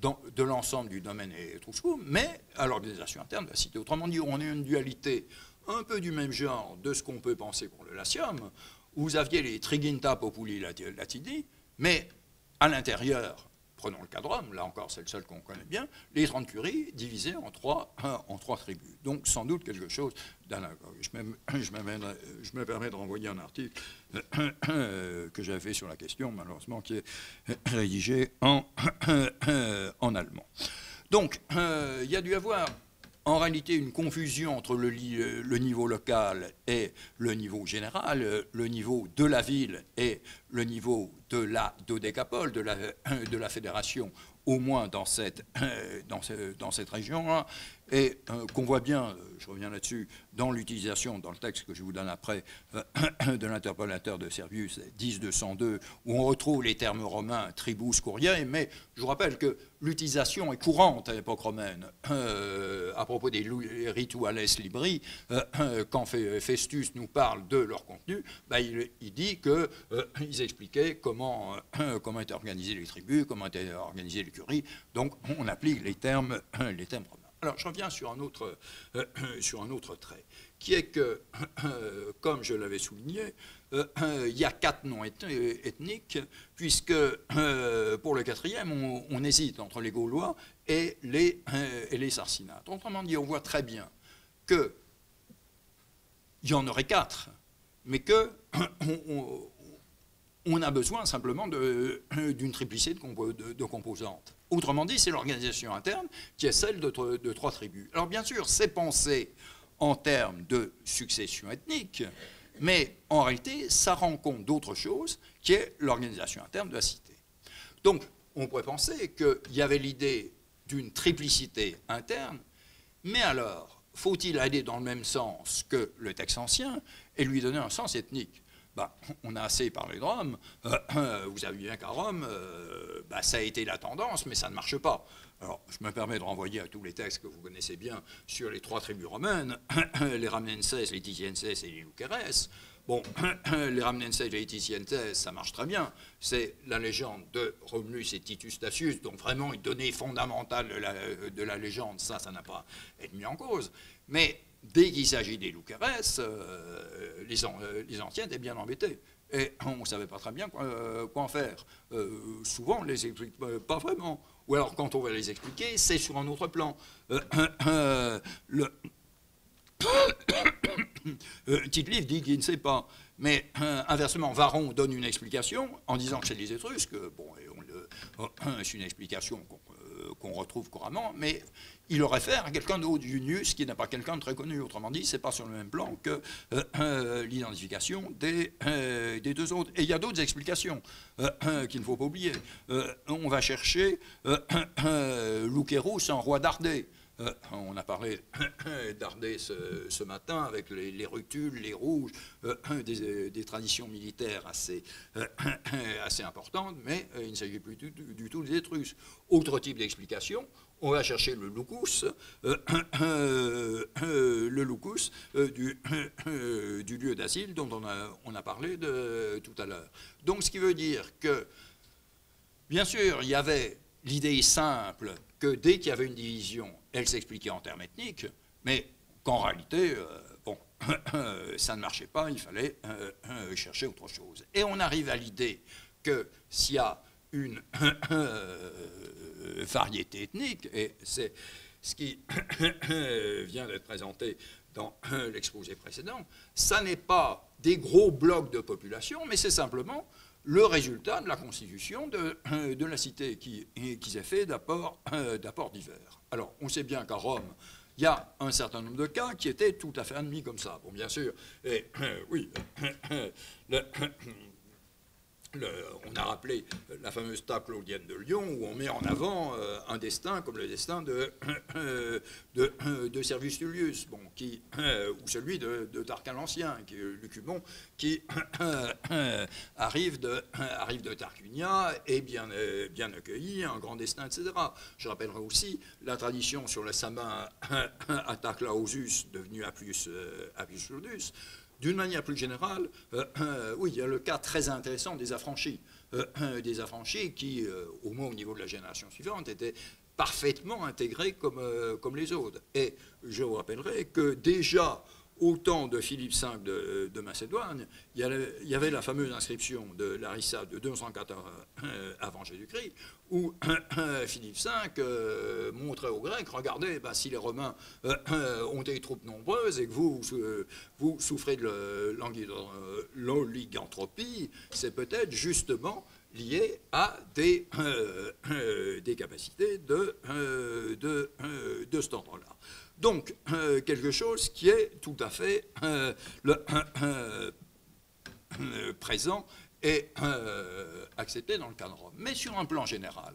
dans, de l'ensemble du domaine étrusco, mais à l'organisation interne de la cité. Autrement dit, on a une dualité un peu du même genre de ce qu'on peut penser pour le Latium, où vous aviez les triginta populi latidi, mais à l'intérieur Prenons le Rome, là encore c'est le seul qu'on connaît bien, les 30 curies divisées en trois, en trois tribus. Donc sans doute quelque chose d'analogue. [coughs] Je, me permets de renvoyer un article [coughs] que j'avais fait sur la question, malheureusement, qui est [coughs] rédigé en, en allemand. Donc euh, il y a dû avoir en réalité une confusion entre euh, le, niveau local et le niveau général, euh, le niveau de la ville et le niveau de la dodécapole, euh, de la, fédération, au moins dans cette, dans cette région-là, et euh, qu'on voit bien, euh, je reviens là-dessus, dans l'utilisation, dans le texte que je vous donne après, euh, [coughs] de l'interpolateur de Servius, 10-202, où on retrouve les termes romains tribus, courrier, mais je vous rappelle que l'utilisation est courante à l'époque romaine, à propos des rituales libri, quand Festus nous parle de leur contenu, bah, il, dit qu'ils expliquaient comment, [coughs] comment étaient organisées les tribus, comment étaient organisées les curies, donc on applique les termes, les termes romains. Alors, je reviens sur un autre, euh, [clears throat] sur un autre trait, qui est que, [clears throat] comme je l'avais souligné, euh, [clears throat] il y a quatre noms euh, ethniques, puisque pour le quatrième, on, hésite entre les Gaulois et les, et les Sarcinates. Autrement dit, on voit très bien qu'il y en aurait quatre, mais que on a besoin simplement euh, d'une triplicité de, composantes. Autrement dit, c'est l'organisation interne qui est celle de, de, trois tribus. Alors bien sûr, c'est pensé en termes de succession ethnique, mais en réalité, ça rend compte d'autre chose qui est l'organisation interne de la cité. Donc, on pourrait penser qu'il y avait l'idée d'une triplicité interne, mais alors, faut-il aller dans le même sens que le texte ancien et lui donner un sens ethnique bah, on a assez parlé de Rome, euh, [coughs] vous avez bien qu'à Rome, euh, bah, ça a été la tendance, mais ça ne marche pas. Alors, je me permets de renvoyer à tous les textes que vous connaissez bien sur les trois tribus romaines, [coughs] les Ramnenses, les Tizienses et les Luceres. Bon, [coughs] les Ramnenses et les Tizienses, ça marche très bien. C'est la légende de Romulus et Titus Tacius, donc vraiment une donnée fondamentale de la, de la légende, ça, ça n'a pas été mis en cause. Mais dès qu'il s'agit des loups euh, les, euh, anciens étaient bien embêtés. Et on ne savait pas très bien quoi, euh, en faire. souvent, on ne les explique pas vraiment. Ou alors, quand on va les expliquer, c'est sur un autre plan. le [coughs] livre dit qu'il ne sait pas. Mais inversement, Varon donne une explication en disant que c'est les Étrusques. Bon, oh, [coughs] c'est une explication qu'on euh, qu'on retrouve couramment, mais il aurait fait à quelqu'un de haut Junius qui n'est pas quelqu'un de très connu. Autrement dit, c'est pas sur le même plan que euh, euh, l'identification des, des, deux autres. Et il y a d'autres explications qu'il ne faut pas oublier. on va chercher Luqueros en roi d'Ardée. Euh, on a parlé [coughs] d'Ardès ce, matin avec les, rutules, les rouges, euh, [coughs] euh, des, traditions militaires assez, [coughs] assez importantes, mais il ne s'agit plus du, tout des Étrusques. Autre type d'explication, on va chercher le Lucus, le du, lieu d'asile dont on a, on a parlé tout à l'heure. Donc ce qui veut dire que, bien sûr, il y avait l'idée simple que dès qu'il y avait une division, elle s'expliquait en termes ethniques, mais qu'en réalité, euh, bon, [coughs] ça ne marchait pas, il fallait euh, euh, chercher autre chose. Et on arrive à l'idée que s'il y a une [coughs] variété ethnique, et c'est ce qui [coughs] vient d'être présenté dans l'exposé précédent, ça n'est pas des gros blocs de population, mais c'est simplement le résultat de la constitution de, la cité qui, s'est fait d'apports euh, divers. Alors, on sait bien qu'à Rome, il y a un certain nombre de cas qui étaient tout à fait admis comme ça. Bon, bien sûr, et, [coughs] oui, [coughs] on a rappelé la fameuse table claudienne de Lyon où on met en avant euh, un destin comme le destin de, [coughs] de, [coughs] Servius Tullius, bon, qui, euh, ou celui de, Tarquin l'Ancien, qui Lucubon, qui [coughs] arrive, de, Tarquinia et bien, euh, bien accueilli, un grand destin, etc. Je rappellerai aussi la tradition sur le à Tarclausus, devenu Appius, Appius d'une manière plus générale, euh, euh, oui, il y a le cas très intéressant des affranchis. Euh, des affranchis qui, au moins au niveau de la génération suivante, étaient parfaitement intégrés comme, comme les autres. Et je vous rappellerai que déjà, au temps de Philippe V de, Macédoine, il y, avait, la fameuse inscription de Larissa de 214 euh, avant Jésus-Christ, où euh, [coughs] Philippe V euh, montrait aux Grecs, regardez, bah, si les Romains ont des troupes nombreuses et que vous, souffrez de l'oliganthropie, c'est peut-être justement lié à des, capacités de, ce de cet là donc, euh, quelque chose qui est tout à fait euh, euh, présent et accepté dans le cadre de Mais sur un plan général,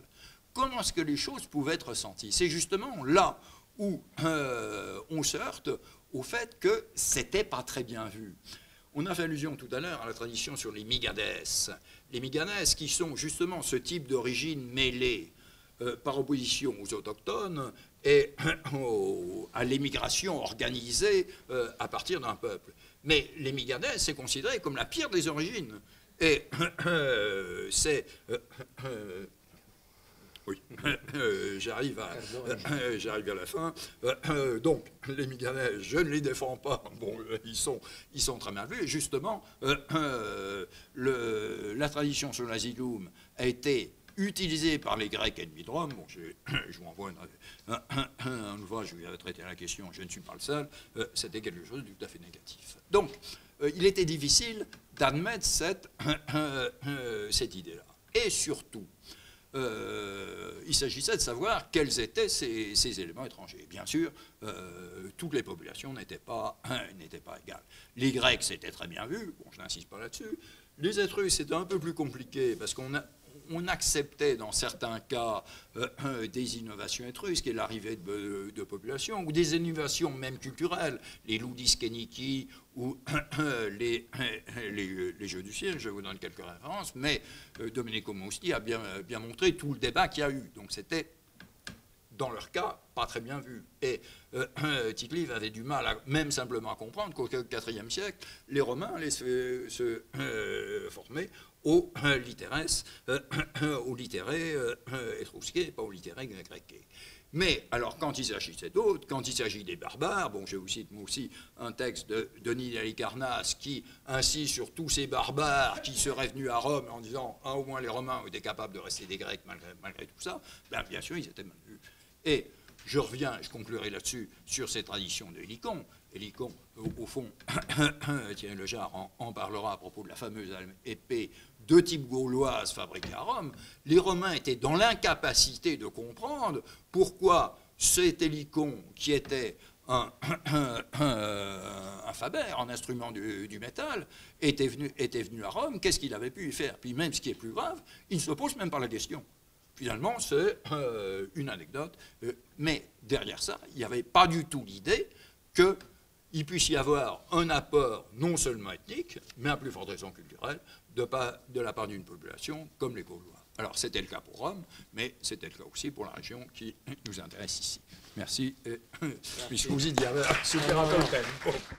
comment est-ce que les choses pouvaient être ressenties C'est justement là où on se heurte au fait que c'était pas très bien vu. On a fait allusion tout à l'heure à la tradition sur les Migades. Les Migades qui sont justement ce type d'origine mêlée par opposition aux autochtones et [clears throat] à l'émigration organisée euh, à partir d'un peuple. Mais les Migadais, c'est considéré comme la pire des origines. Et [clears throat] euh, c'est. Euh, [clears throat] oui, j'arrive à, j'arrive à la fin. donc, les Miganais, je ne les défends pas. Bon, ils sont, ils sont très mal vus. Justement, la tradition sur l'asiloum a été utilisé par les Grecs ennemis de Rome. Bon, [coughs] je vous envoie un, un, je ouvrage où la question, je ne suis pas le seul, euh, c'était quelque chose de tout à fait négatif. Donc, euh, il était difficile d'admettre cette, [coughs] euh, cette idée-là. Et surtout, il s'agissait de savoir quels étaient ces, ces éléments étrangers. Bien sûr, toutes les populations n'étaient pas, [coughs] pas égales. Les Grecs, c'était très bien vu, bon, je n'insiste pas là-dessus. Les Étrusques, c'était un peu plus compliqué parce qu'on a on acceptait dans certains cas euh, des innovations étrusques et l'arrivée de, populations, ou des innovations même culturelles, les loups Keniki ou euh, euh, les, Jeux du ciel, je vous donne quelques références, mais Domenico Mousti a bien, montré tout le débat qu'il y a eu. Donc c'était dans leur cas, pas très bien vu. Et Titlive avait du mal à, même simplement à comprendre qu'au IVe siècle, les Romains allaient se, former aux littéraires, euh, [coughs] aux littérés euh, qui pas aux littérés grecs. Mais alors, quand il s'agit s'agissait d'autres, quand il s'agit des barbares, bon, je vous cite moi aussi un texte de Denis Dalicarnasse qui insiste sur tous ces barbares qui seraient venus à Rome en disant ah, au moins les Romains étaient capables de rester des Grecs malgré, tout ça, ben, bien sûr, ils étaient mal Et je reviens, je conclurai là-dessus, sur ces traditions de Hélicon. Hélicon, au, fond, [coughs] Thierry Lejar en parlera à propos de la fameuse épée deux types gauloise fabriquée à Rome, les Romains étaient dans l'incapacité de comprendre pourquoi cet hélicon qui était un, [coughs] un, faber, un instrument du, métal, était venu, était venu à Rome, qu'est-ce qu'il avait pu y faire Puis même ce qui est plus grave, il ne se pose même pas la question. Finalement, c'est euh, une anecdote. Euh, mais derrière ça, il n'y avait pas du tout l'idée qu'il puisse y avoir un apport non seulement ethnique, mais à plus forte raison culturelle, de, la part d'une population comme les Gaulois. Alors c'était le cas pour Rome, mais c'était le cas aussi pour la région qui nous intéresse ici. Merci, [coughs] vous y super